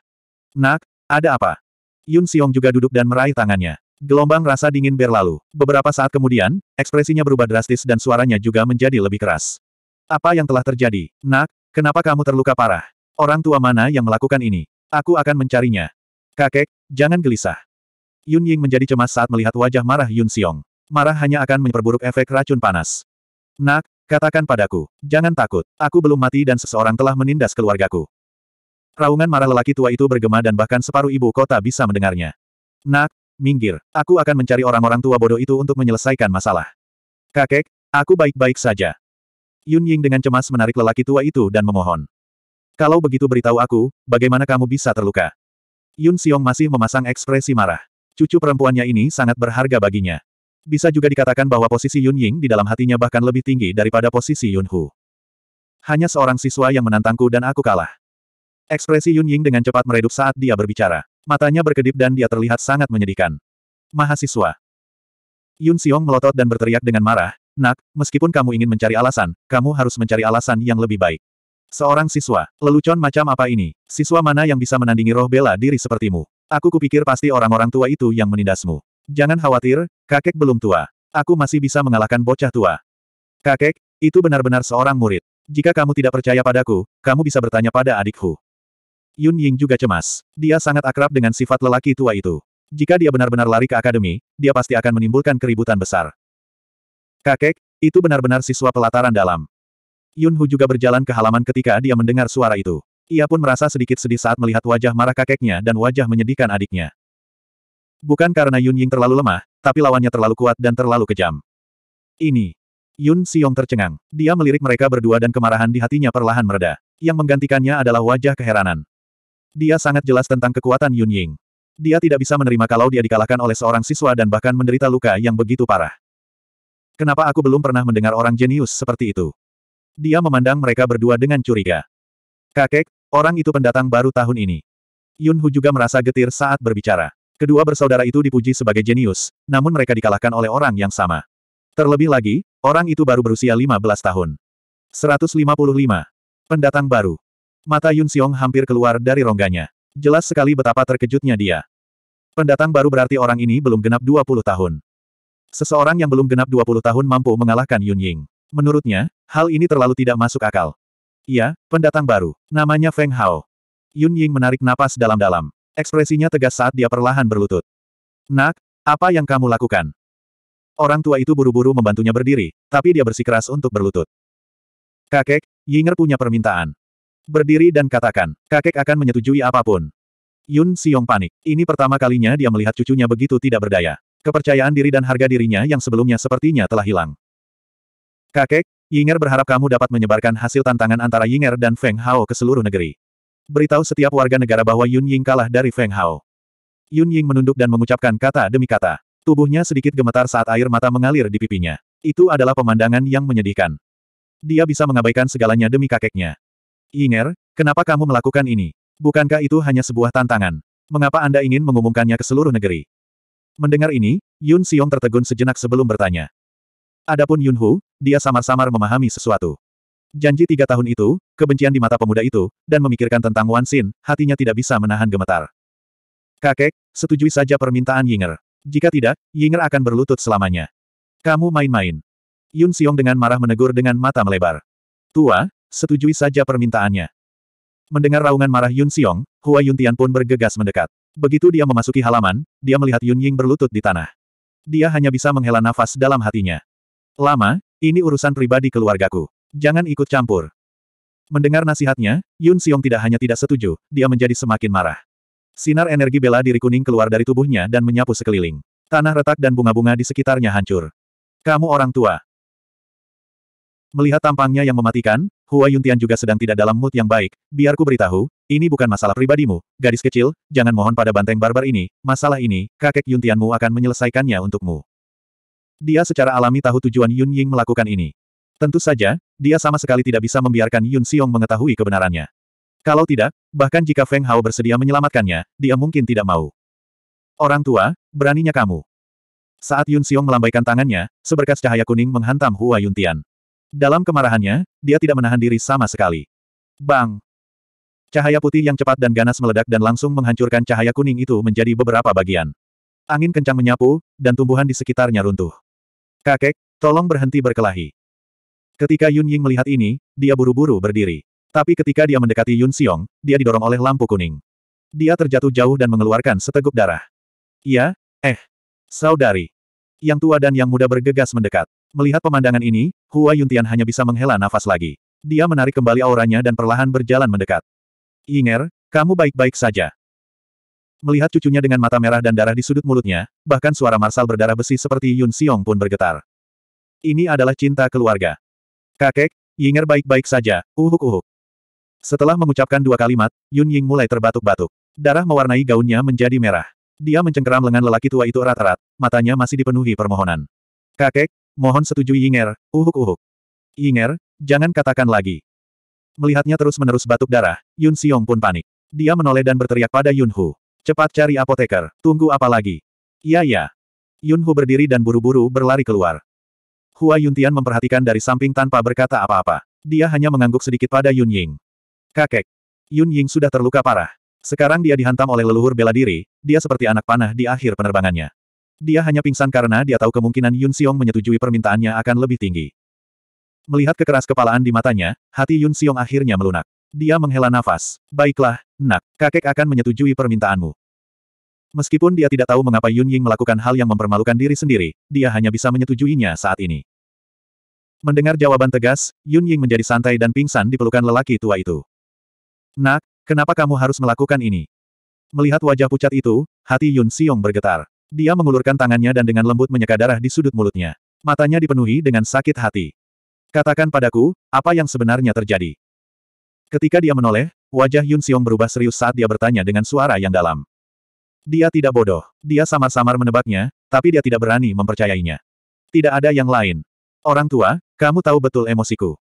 Nak, ada apa? Yun Xiong juga duduk dan meraih tangannya. Gelombang rasa dingin berlalu. Beberapa saat kemudian, ekspresinya berubah drastis dan suaranya juga menjadi lebih keras. Apa yang telah terjadi? Nak, kenapa kamu terluka parah? Orang tua mana yang melakukan ini? Aku akan mencarinya. Kakek, jangan gelisah. Yun Ying menjadi cemas saat melihat wajah marah Yun Xiong. Marah hanya akan memperburuk efek racun panas. Nak, katakan padaku, jangan takut, aku belum mati dan seseorang telah menindas keluargaku. Raungan marah lelaki tua itu bergema dan bahkan separuh ibu kota bisa mendengarnya. Nak, minggir, aku akan mencari orang-orang tua bodoh itu untuk menyelesaikan masalah. Kakek, aku baik-baik saja. Yun Ying dengan cemas menarik lelaki tua itu dan memohon. Kalau begitu beritahu aku, bagaimana kamu bisa terluka? Yun Xiong masih memasang ekspresi marah. Cucu perempuannya ini sangat berharga baginya. Bisa juga dikatakan bahwa posisi Yun Ying di dalam hatinya bahkan lebih tinggi daripada posisi Yun Hu. Hanya seorang siswa yang menantangku dan aku kalah. Ekspresi Yun Ying dengan cepat meredup saat dia berbicara. Matanya berkedip dan dia terlihat sangat menyedihkan. Mahasiswa. Yun Xiong melotot dan berteriak dengan marah, Nak, meskipun kamu ingin mencari alasan, kamu harus mencari alasan yang lebih baik. Seorang siswa, lelucon macam apa ini? Siswa mana yang bisa menandingi roh bela diri sepertimu? Aku kupikir pasti orang-orang tua itu yang menindasmu. Jangan khawatir, kakek belum tua. Aku masih bisa mengalahkan bocah tua. Kakek, itu benar-benar seorang murid. Jika kamu tidak percaya padaku, kamu bisa bertanya pada adikku. Yun Ying juga cemas. Dia sangat akrab dengan sifat lelaki tua itu. Jika dia benar-benar lari ke akademi, dia pasti akan menimbulkan keributan besar. Kakek, itu benar-benar siswa pelataran dalam. Yun Hu juga berjalan ke halaman ketika dia mendengar suara itu. Ia pun merasa sedikit sedih saat melihat wajah marah kakeknya dan wajah menyedihkan adiknya. Bukan karena Yun Ying terlalu lemah, tapi lawannya terlalu kuat dan terlalu kejam. Ini. Yun Xiong tercengang. Dia melirik mereka berdua dan kemarahan di hatinya perlahan mereda. Yang menggantikannya adalah wajah keheranan. Dia sangat jelas tentang kekuatan Yun Ying. Dia tidak bisa menerima kalau dia dikalahkan oleh seorang siswa dan bahkan menderita luka yang begitu parah. Kenapa aku belum pernah mendengar orang jenius seperti itu? Dia memandang mereka berdua dengan curiga. Kakek, orang itu pendatang baru tahun ini. Yun Hu juga merasa getir saat berbicara. Kedua bersaudara itu dipuji sebagai jenius, namun mereka dikalahkan oleh orang yang sama. Terlebih lagi, orang itu baru berusia 15 tahun. 155. Pendatang baru. Mata Yun Xiong hampir keluar dari rongganya. Jelas sekali betapa terkejutnya dia. Pendatang baru berarti orang ini belum genap 20 tahun. Seseorang yang belum genap 20 tahun mampu mengalahkan Yun Ying. Menurutnya, hal ini terlalu tidak masuk akal. Iya, pendatang baru. Namanya Feng Hao. Yun Ying menarik napas dalam-dalam. Ekspresinya tegas saat dia perlahan berlutut. Nak, apa yang kamu lakukan? Orang tua itu buru-buru membantunya berdiri, tapi dia bersikeras untuk berlutut. Kakek, Yinger punya permintaan. Berdiri dan katakan, kakek akan menyetujui apapun. Yun Siong panik. Ini pertama kalinya dia melihat cucunya begitu tidak berdaya. Kepercayaan diri dan harga dirinya yang sebelumnya sepertinya telah hilang. Kakek, Yinger berharap kamu dapat menyebarkan hasil tantangan antara Yinger dan Feng Hao ke seluruh negeri. Beritahu setiap warga negara bahwa Yun Ying kalah dari Feng Hao. Yun Ying menunduk dan mengucapkan kata demi kata. Tubuhnya sedikit gemetar saat air mata mengalir di pipinya. Itu adalah pemandangan yang menyedihkan. Dia bisa mengabaikan segalanya demi kakeknya. Yinger, kenapa kamu melakukan ini? Bukankah itu hanya sebuah tantangan? Mengapa Anda ingin mengumumkannya ke seluruh negeri? Mendengar ini, Yun Xiong tertegun sejenak sebelum bertanya. Adapun Yun Hu, dia samar-samar memahami sesuatu. Janji tiga tahun itu, kebencian di mata pemuda itu, dan memikirkan tentang Wan Xin, hatinya tidak bisa menahan gemetar. Kakek, setujui saja permintaan Yinger. Jika tidak, Yinger akan berlutut selamanya. Kamu main-main. Yun Xiong dengan marah menegur dengan mata melebar. Tua, Setujui saja permintaannya. Mendengar raungan marah Yun Xiong, Hua Yuntian pun bergegas mendekat. Begitu dia memasuki halaman, dia melihat Yun Ying berlutut di tanah. Dia hanya bisa menghela nafas dalam hatinya. Lama, ini urusan pribadi keluargaku. Jangan ikut campur. Mendengar nasihatnya, Yun Xiong tidak hanya tidak setuju, dia menjadi semakin marah. Sinar energi bela diri kuning keluar dari tubuhnya dan menyapu sekeliling. Tanah retak dan bunga-bunga di sekitarnya hancur. Kamu orang tua. Melihat tampangnya yang mematikan, Hua Yuntian juga sedang tidak dalam mood yang baik. Biar ku beritahu, ini bukan masalah pribadimu, gadis kecil, jangan mohon pada banteng barbar ini, masalah ini, kakek Yuntianmu akan menyelesaikannya untukmu. Dia secara alami tahu tujuan Yun Ying melakukan ini. Tentu saja, dia sama sekali tidak bisa membiarkan Yun Xiong mengetahui kebenarannya. Kalau tidak, bahkan jika Feng Hao bersedia menyelamatkannya, dia mungkin tidak mau. Orang tua, beraninya kamu. Saat Yun Xiong melambaikan tangannya, seberkas cahaya kuning menghantam Hua Yuntian. Dalam kemarahannya, dia tidak menahan diri sama sekali. Bang! Cahaya putih yang cepat dan ganas meledak dan langsung menghancurkan cahaya kuning itu menjadi beberapa bagian. Angin kencang menyapu, dan tumbuhan di sekitarnya runtuh. Kakek, tolong berhenti berkelahi. Ketika Yun Ying melihat ini, dia buru-buru berdiri. Tapi ketika dia mendekati Yun Xiong, dia didorong oleh lampu kuning. Dia terjatuh jauh dan mengeluarkan seteguk darah. Ya, eh, saudari. Yang tua dan yang muda bergegas mendekat. Melihat pemandangan ini, Hua Yuntian hanya bisa menghela nafas lagi. Dia menarik kembali auranya dan perlahan berjalan mendekat. Ying'er, kamu baik-baik saja. Melihat cucunya dengan mata merah dan darah di sudut mulutnya, bahkan suara Marsal berdarah besi seperti Yun Xiong pun bergetar. Ini adalah cinta keluarga. Kakek, Yinger baik-baik saja, uhuk-uhuk. Setelah mengucapkan dua kalimat, Yun Ying mulai terbatuk-batuk. Darah mewarnai gaunnya menjadi merah. Dia mencengkeram lengan lelaki tua itu erat-erat, matanya masih dipenuhi permohonan. Kakek, mohon setujui Yinger, uhuk-uhuk. Yinger, jangan katakan lagi. Melihatnya terus-menerus batuk darah, Yun Xiong pun panik. Dia menoleh dan berteriak pada Yun Hu. Cepat cari apoteker, tunggu apa lagi? Iya ya. Yun Hu berdiri dan buru-buru berlari keluar. Hua Yuntian memperhatikan dari samping tanpa berkata apa-apa. Dia hanya mengangguk sedikit pada Yun Ying. Kakek. Yun Ying sudah terluka parah. Sekarang dia dihantam oleh leluhur bela diri, dia seperti anak panah di akhir penerbangannya. Dia hanya pingsan karena dia tahu kemungkinan Yun Xiong menyetujui permintaannya akan lebih tinggi. Melihat kekeras kepalaan di matanya, hati Yun Xiong akhirnya melunak. Dia menghela nafas. Baiklah, nak, kakek akan menyetujui permintaanmu. Meskipun dia tidak tahu mengapa Yun Ying melakukan hal yang mempermalukan diri sendiri, dia hanya bisa menyetujuinya saat ini. Mendengar jawaban tegas, Yun Ying menjadi santai dan pingsan di pelukan lelaki tua itu. Nak, kenapa kamu harus melakukan ini? Melihat wajah pucat itu, hati Yun Xiong bergetar. Dia mengulurkan tangannya dan dengan lembut menyeka darah di sudut mulutnya. Matanya dipenuhi dengan sakit hati. Katakan padaku, apa yang sebenarnya terjadi? Ketika dia menoleh, wajah Yun Xiong berubah serius saat dia bertanya dengan suara yang dalam. Dia tidak bodoh. Dia samar-samar menebaknya, tapi dia tidak berani mempercayainya. Tidak ada yang lain. Orang tua, kamu tahu betul emosiku.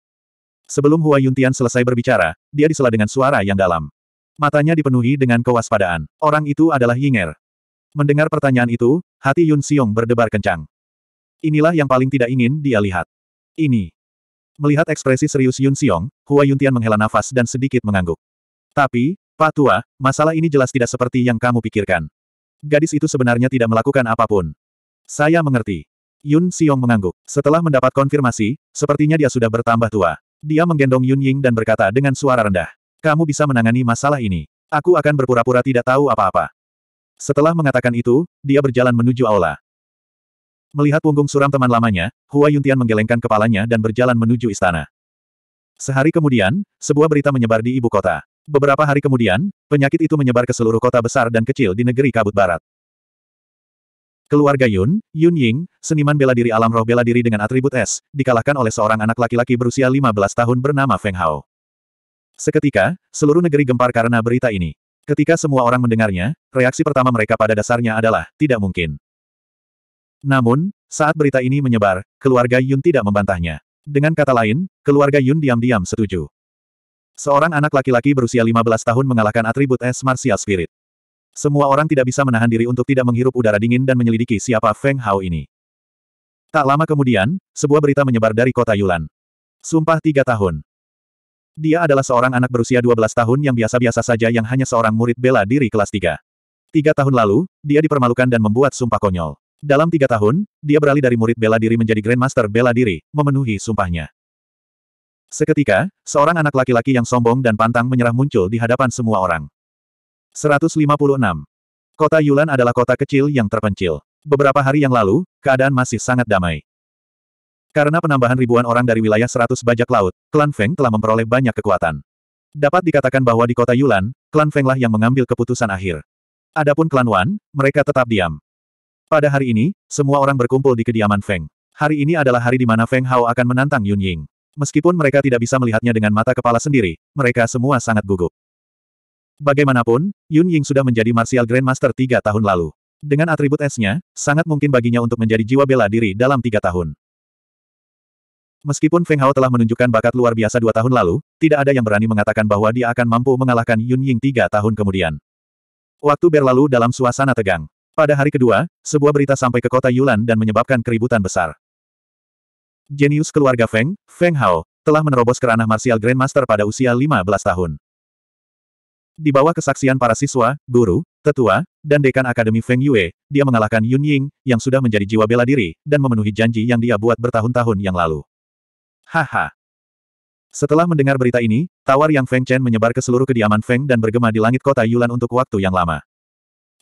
Sebelum Hua Yuntian selesai berbicara, dia disela dengan suara yang dalam. Matanya dipenuhi dengan kewaspadaan. Orang itu adalah Yinger. Mendengar pertanyaan itu, hati Yun Xiong berdebar kencang. Inilah yang paling tidak ingin dia lihat. Ini. Melihat ekspresi serius Yun Xiong, Hua Yuntian menghela nafas dan sedikit mengangguk. Tapi, Pak Tua, masalah ini jelas tidak seperti yang kamu pikirkan. Gadis itu sebenarnya tidak melakukan apapun. Saya mengerti. Yun Xiong mengangguk. Setelah mendapat konfirmasi, sepertinya dia sudah bertambah tua. Dia menggendong Yun Ying dan berkata dengan suara rendah. Kamu bisa menangani masalah ini. Aku akan berpura-pura tidak tahu apa-apa. Setelah mengatakan itu, dia berjalan menuju aula. Melihat punggung suram teman lamanya, Hua Yuntian menggelengkan kepalanya dan berjalan menuju istana. Sehari kemudian, sebuah berita menyebar di ibu kota. Beberapa hari kemudian, penyakit itu menyebar ke seluruh kota besar dan kecil di negeri kabut barat. Keluarga Yun, Yun Ying, seniman bela diri alam roh bela diri dengan atribut es, dikalahkan oleh seorang anak laki-laki berusia 15 tahun bernama Feng Hao. Seketika, seluruh negeri gempar karena berita ini. Ketika semua orang mendengarnya, reaksi pertama mereka pada dasarnya adalah, tidak mungkin. Namun, saat berita ini menyebar, keluarga Yun tidak membantahnya. Dengan kata lain, keluarga Yun diam-diam setuju. Seorang anak laki-laki berusia 15 tahun mengalahkan atribut es martial spirit. Semua orang tidak bisa menahan diri untuk tidak menghirup udara dingin dan menyelidiki siapa Feng Hao ini. Tak lama kemudian, sebuah berita menyebar dari kota Yulan. Sumpah tiga tahun. Dia adalah seorang anak berusia 12 tahun yang biasa-biasa saja yang hanya seorang murid bela diri kelas 3. Tiga tahun lalu, dia dipermalukan dan membuat sumpah konyol. Dalam tiga tahun, dia beralih dari murid bela diri menjadi Grandmaster bela diri, memenuhi sumpahnya. Seketika, seorang anak laki-laki yang sombong dan pantang menyerah muncul di hadapan semua orang. 156. Kota Yulan adalah kota kecil yang terpencil. Beberapa hari yang lalu, keadaan masih sangat damai. Karena penambahan ribuan orang dari wilayah seratus bajak laut, klan Feng telah memperoleh banyak kekuatan. Dapat dikatakan bahwa di kota Yulan, klan Feng lah yang mengambil keputusan akhir. Adapun klan Wan, mereka tetap diam. Pada hari ini, semua orang berkumpul di kediaman Feng. Hari ini adalah hari di mana Feng Hao akan menantang Yun Ying. Meskipun mereka tidak bisa melihatnya dengan mata kepala sendiri, mereka semua sangat gugup. Bagaimanapun, Yun Ying sudah menjadi Martial Grandmaster tiga tahun lalu. Dengan atribut esnya, sangat mungkin baginya untuk menjadi jiwa bela diri dalam tiga tahun. Meskipun Feng Hao telah menunjukkan bakat luar biasa dua tahun lalu, tidak ada yang berani mengatakan bahwa dia akan mampu mengalahkan Yun Ying tiga tahun kemudian. Waktu berlalu dalam suasana tegang. Pada hari kedua, sebuah berita sampai ke kota Yulan dan menyebabkan keributan besar. Jenius keluarga Feng, Feng Hao, telah menerobos ke ranah martial grandmaster pada usia 15 tahun. Di bawah kesaksian para siswa, guru, tetua, dan dekan Akademi Feng Yue, dia mengalahkan Yun Ying, yang sudah menjadi jiwa bela diri, dan memenuhi janji yang dia buat bertahun-tahun yang lalu. Haha. Setelah mendengar berita ini, tawar yang Feng Chen menyebar ke seluruh kediaman Feng dan bergema di langit kota Yulan untuk waktu yang lama.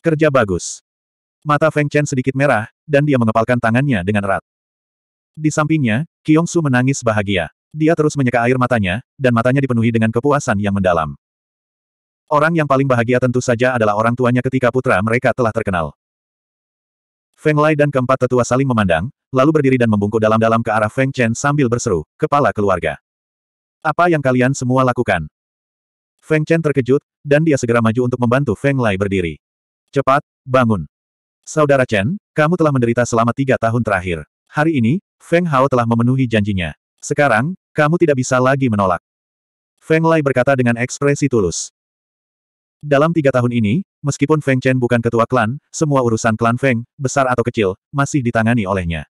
Kerja bagus. Mata Feng Chen sedikit merah, dan dia mengepalkan tangannya dengan erat. Di sampingnya, Kyong Su menangis bahagia. Dia terus menyeka air matanya, dan matanya dipenuhi dengan kepuasan yang mendalam. Orang yang paling bahagia tentu saja adalah orang tuanya ketika putra mereka telah terkenal. Feng Lai dan keempat tetua saling memandang, lalu berdiri dan membungkuk dalam-dalam ke arah Feng Chen sambil berseru, kepala keluarga. Apa yang kalian semua lakukan? Feng Chen terkejut, dan dia segera maju untuk membantu Feng Lai berdiri. Cepat, bangun. Saudara Chen, kamu telah menderita selama tiga tahun terakhir. Hari ini, Feng Hao telah memenuhi janjinya. Sekarang, kamu tidak bisa lagi menolak. Feng Lai berkata dengan ekspresi tulus. Dalam tiga tahun ini, Meskipun Feng Chen bukan ketua klan, semua urusan klan Feng, besar atau kecil, masih ditangani olehnya.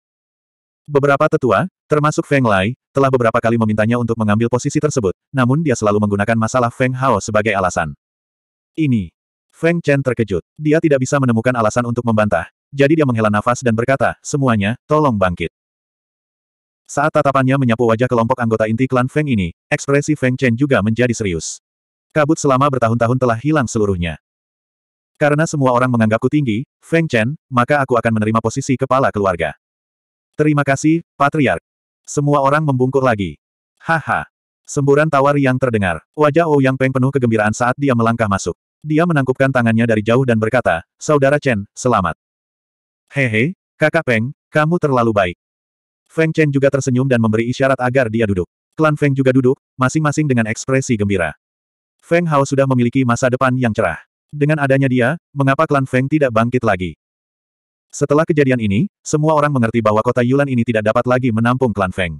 Beberapa tetua, termasuk Feng Lai, telah beberapa kali memintanya untuk mengambil posisi tersebut, namun dia selalu menggunakan masalah Feng Hao sebagai alasan. Ini. Feng Chen terkejut. Dia tidak bisa menemukan alasan untuk membantah, jadi dia menghela nafas dan berkata, semuanya, tolong bangkit. Saat tatapannya menyapu wajah kelompok anggota inti klan Feng ini, ekspresi Feng Chen juga menjadi serius. Kabut selama bertahun-tahun telah hilang seluruhnya. Karena semua orang menganggapku tinggi, Feng Chen, maka aku akan menerima posisi kepala keluarga. Terima kasih, Patriark. Semua orang membungkuk lagi. Haha. Semburan tawar yang terdengar. Wajah Ouyang Peng penuh kegembiraan saat dia melangkah masuk. Dia menangkupkan tangannya dari jauh dan berkata, Saudara Chen, selamat. Hehe, kakak Peng, kamu terlalu baik. Feng Chen juga tersenyum dan memberi isyarat agar dia duduk. Klan Feng juga duduk, masing-masing dengan ekspresi gembira. Feng Hao sudah memiliki masa depan yang cerah. Dengan adanya dia, mengapa klan Feng tidak bangkit lagi? Setelah kejadian ini, semua orang mengerti bahwa kota Yulan ini tidak dapat lagi menampung klan Feng.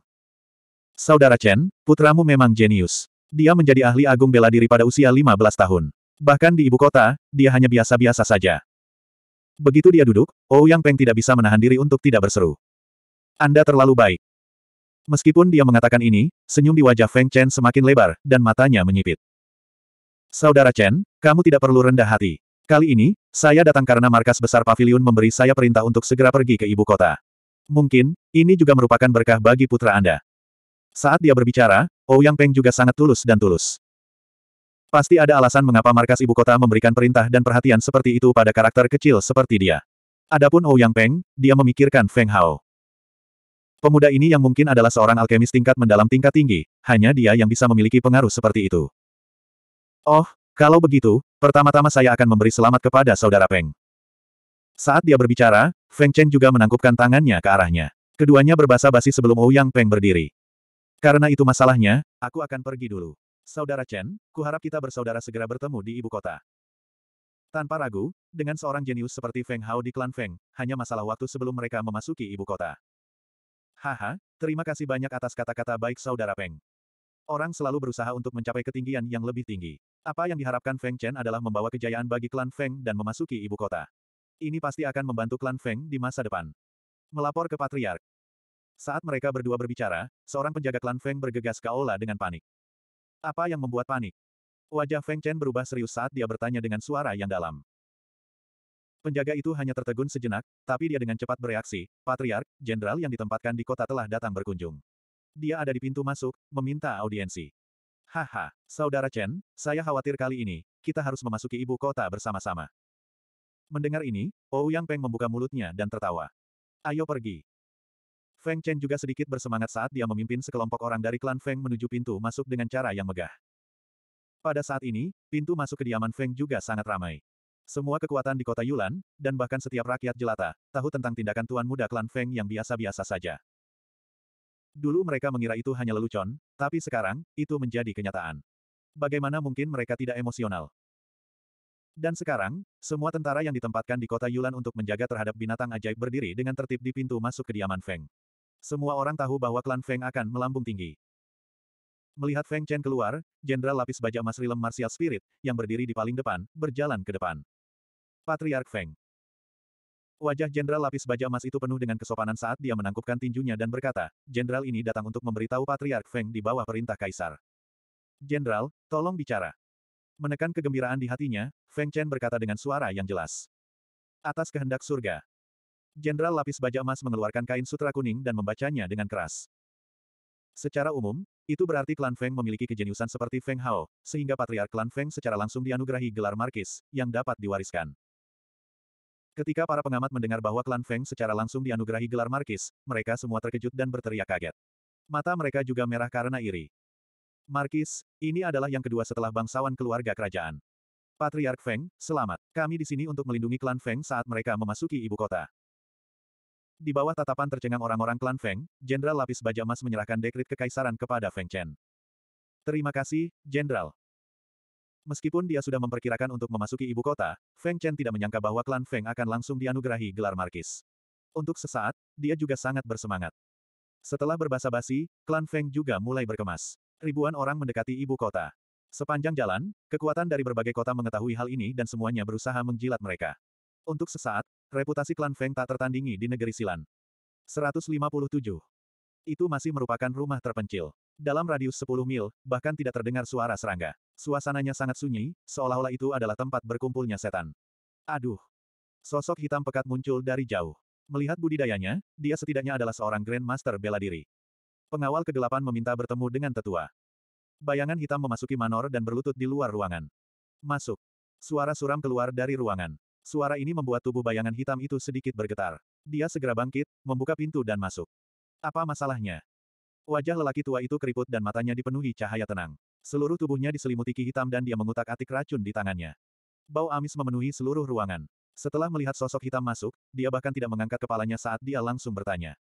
Saudara Chen, putramu memang jenius. Dia menjadi ahli agung bela diri pada usia 15 tahun. Bahkan di ibu kota, dia hanya biasa-biasa saja. Begitu dia duduk, Ou Yang Peng tidak bisa menahan diri untuk tidak berseru. Anda terlalu baik. Meskipun dia mengatakan ini, senyum di wajah Feng Chen semakin lebar, dan matanya menyipit. Saudara Chen, kamu tidak perlu rendah hati. Kali ini, saya datang karena markas besar pavilion memberi saya perintah untuk segera pergi ke ibu kota. Mungkin, ini juga merupakan berkah bagi putra Anda. Saat dia berbicara, Ouyang oh Peng juga sangat tulus dan tulus. Pasti ada alasan mengapa markas ibu kota memberikan perintah dan perhatian seperti itu pada karakter kecil seperti dia. Adapun Ouyang oh Peng, dia memikirkan Feng Hao. Pemuda ini yang mungkin adalah seorang alkemis tingkat mendalam tingkat tinggi, hanya dia yang bisa memiliki pengaruh seperti itu. Oh, kalau begitu, pertama-tama saya akan memberi selamat kepada saudara Peng. Saat dia berbicara, Feng Chen juga menangkupkan tangannya ke arahnya. Keduanya berbasa-basi sebelum Ouyang Peng berdiri. Karena itu masalahnya, aku akan pergi dulu. Saudara Chen, kuharap kita bersaudara segera bertemu di ibu kota. Tanpa ragu, dengan seorang jenius seperti Feng Hao di klan Feng, hanya masalah waktu sebelum mereka memasuki ibu kota. Haha, terima kasih banyak atas kata-kata baik saudara Peng. Orang selalu berusaha untuk mencapai ketinggian yang lebih tinggi. Apa yang diharapkan Feng Chen adalah membawa kejayaan bagi klan Feng dan memasuki ibu kota. Ini pasti akan membantu klan Feng di masa depan. Melapor ke Patriark. Saat mereka berdua berbicara, seorang penjaga klan Feng bergegas ke Aula dengan panik. Apa yang membuat panik? Wajah Feng Chen berubah serius saat dia bertanya dengan suara yang dalam. Penjaga itu hanya tertegun sejenak, tapi dia dengan cepat bereaksi, Patriark, jenderal yang ditempatkan di kota telah datang berkunjung. Dia ada di pintu masuk, meminta audiensi. Haha, Saudara Chen, saya khawatir kali ini, kita harus memasuki ibu kota bersama-sama. Mendengar ini, Ou Yang Peng membuka mulutnya dan tertawa. Ayo pergi. Feng Chen juga sedikit bersemangat saat dia memimpin sekelompok orang dari klan Feng menuju pintu masuk dengan cara yang megah. Pada saat ini, pintu masuk kediaman Feng juga sangat ramai. Semua kekuatan di kota Yulan, dan bahkan setiap rakyat jelata, tahu tentang tindakan tuan muda klan Feng yang biasa-biasa saja. Dulu mereka mengira itu hanya lelucon, tapi sekarang, itu menjadi kenyataan. Bagaimana mungkin mereka tidak emosional? Dan sekarang, semua tentara yang ditempatkan di kota Yulan untuk menjaga terhadap binatang ajaib berdiri dengan tertib di pintu masuk kediaman Feng. Semua orang tahu bahwa klan Feng akan melambung tinggi. Melihat Feng Chen keluar, Jenderal Lapis Baja Mas Rilem Martial Spirit, yang berdiri di paling depan, berjalan ke depan. Patriark Feng. Wajah Jenderal Lapis Baja Emas itu penuh dengan kesopanan saat dia menangkupkan tinjunya dan berkata, Jenderal ini datang untuk memberitahu Patriark Feng di bawah perintah Kaisar. Jenderal, tolong bicara. Menekan kegembiraan di hatinya, Feng Chen berkata dengan suara yang jelas. Atas kehendak surga. Jenderal Lapis Baja Emas mengeluarkan kain sutra kuning dan membacanya dengan keras. Secara umum, itu berarti klan Feng memiliki kejeniusan seperti Feng Hao, sehingga patriark klan Feng secara langsung dianugerahi gelar markis, yang dapat diwariskan. Ketika para pengamat mendengar bahwa klan Feng secara langsung dianugerahi gelar Markis, mereka semua terkejut dan berteriak kaget. Mata mereka juga merah karena iri. Markis, ini adalah yang kedua setelah bangsawan keluarga kerajaan. Patriark Feng, selamat. Kami di sini untuk melindungi klan Feng saat mereka memasuki ibu kota. Di bawah tatapan tercengang orang-orang klan Feng, Jenderal Lapis Baja Emas menyerahkan dekrit kekaisaran kepada Feng Chen. Terima kasih, Jenderal. Meskipun dia sudah memperkirakan untuk memasuki ibu kota, Feng Chen tidak menyangka bahwa klan Feng akan langsung dianugerahi gelar markis. Untuk sesaat, dia juga sangat bersemangat. Setelah berbahasa basi, klan Feng juga mulai berkemas. Ribuan orang mendekati ibu kota. Sepanjang jalan, kekuatan dari berbagai kota mengetahui hal ini dan semuanya berusaha menjilat mereka. Untuk sesaat, reputasi klan Feng tak tertandingi di negeri Silan. 157. Itu masih merupakan rumah terpencil. Dalam radius 10 mil, bahkan tidak terdengar suara serangga. Suasananya sangat sunyi, seolah-olah itu adalah tempat berkumpulnya setan. Aduh. Sosok hitam pekat muncul dari jauh. Melihat budidayanya, dia setidaknya adalah seorang Grandmaster bela diri. Pengawal kegelapan meminta bertemu dengan tetua. Bayangan hitam memasuki manor dan berlutut di luar ruangan. Masuk. Suara suram keluar dari ruangan. Suara ini membuat tubuh bayangan hitam itu sedikit bergetar. Dia segera bangkit, membuka pintu dan masuk. Apa masalahnya? Wajah lelaki tua itu keriput dan matanya dipenuhi cahaya tenang. Seluruh tubuhnya diselimuti ki hitam dan dia mengutak-atik racun di tangannya. Bau amis memenuhi seluruh ruangan. Setelah melihat sosok hitam masuk, dia bahkan tidak mengangkat kepalanya saat dia langsung bertanya.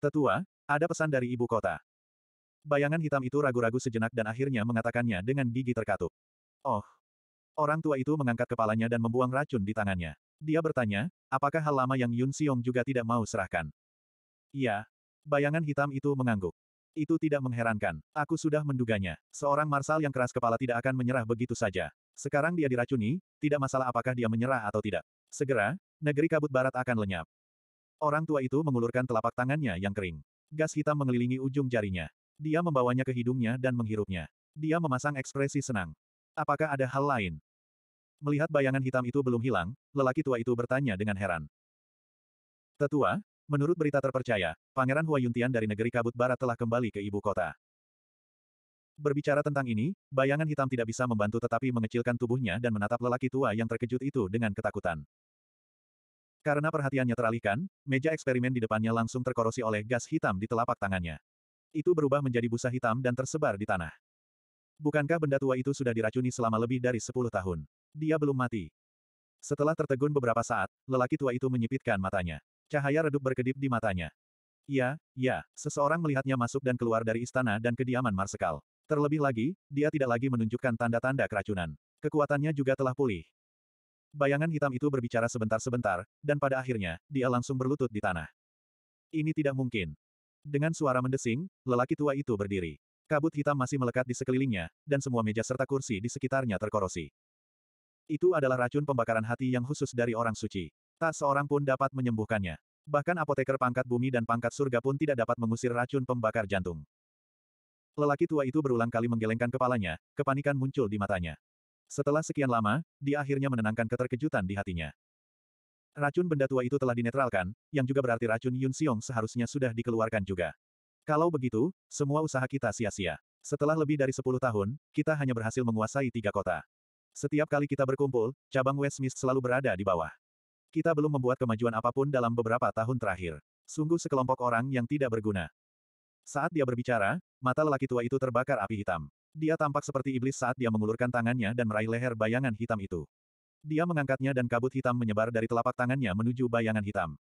Tetua, ada pesan dari ibu kota. Bayangan hitam itu ragu-ragu sejenak dan akhirnya mengatakannya dengan gigi terkatup. Oh. Orang tua itu mengangkat kepalanya dan membuang racun di tangannya. Dia bertanya, apakah hal lama yang Yun Siong juga tidak mau serahkan? Iya, Bayangan hitam itu mengangguk. Itu tidak mengherankan. Aku sudah menduganya. Seorang marsal yang keras kepala tidak akan menyerah begitu saja. Sekarang dia diracuni, tidak masalah apakah dia menyerah atau tidak. Segera, negeri kabut barat akan lenyap. Orang tua itu mengulurkan telapak tangannya yang kering. Gas hitam mengelilingi ujung jarinya. Dia membawanya ke hidungnya dan menghirupnya. Dia memasang ekspresi senang. Apakah ada hal lain? Melihat bayangan hitam itu belum hilang, lelaki tua itu bertanya dengan heran. Tetua, Menurut berita terpercaya, Pangeran Huayuntian dari negeri kabut barat telah kembali ke ibu kota. Berbicara tentang ini, bayangan hitam tidak bisa membantu tetapi mengecilkan tubuhnya dan menatap lelaki tua yang terkejut itu dengan ketakutan. Karena perhatiannya teralihkan, meja eksperimen di depannya langsung terkorosi oleh gas hitam di telapak tangannya. Itu berubah menjadi busa hitam dan tersebar di tanah. Bukankah benda tua itu sudah diracuni selama lebih dari 10 tahun? Dia belum mati. Setelah tertegun beberapa saat, lelaki tua itu menyipitkan matanya. Cahaya redup berkedip di matanya. Ya, ya, seseorang melihatnya masuk dan keluar dari istana dan kediaman Marsekal. Terlebih lagi, dia tidak lagi menunjukkan tanda-tanda keracunan. Kekuatannya juga telah pulih. Bayangan hitam itu berbicara sebentar-sebentar, dan pada akhirnya, dia langsung berlutut di tanah. Ini tidak mungkin. Dengan suara mendesing, lelaki tua itu berdiri. Kabut hitam masih melekat di sekelilingnya, dan semua meja serta kursi di sekitarnya terkorosi. Itu adalah racun pembakaran hati yang khusus dari orang suci. Tak seorang pun dapat menyembuhkannya. Bahkan apoteker pangkat bumi dan pangkat surga pun tidak dapat mengusir racun pembakar jantung. Lelaki tua itu berulang kali menggelengkan kepalanya, kepanikan muncul di matanya. Setelah sekian lama, dia akhirnya menenangkan keterkejutan di hatinya. Racun benda tua itu telah dinetralkan, yang juga berarti racun Yun Xiong seharusnya sudah dikeluarkan juga. Kalau begitu, semua usaha kita sia-sia. Setelah lebih dari 10 tahun, kita hanya berhasil menguasai tiga kota. Setiap kali kita berkumpul, cabang Westmist selalu berada di bawah. Kita belum membuat kemajuan apapun dalam beberapa tahun terakhir. Sungguh sekelompok orang yang tidak berguna. Saat dia berbicara, mata lelaki tua itu terbakar api hitam. Dia tampak seperti iblis saat dia mengulurkan tangannya dan meraih leher bayangan hitam itu. Dia mengangkatnya dan kabut hitam menyebar dari telapak tangannya menuju bayangan hitam.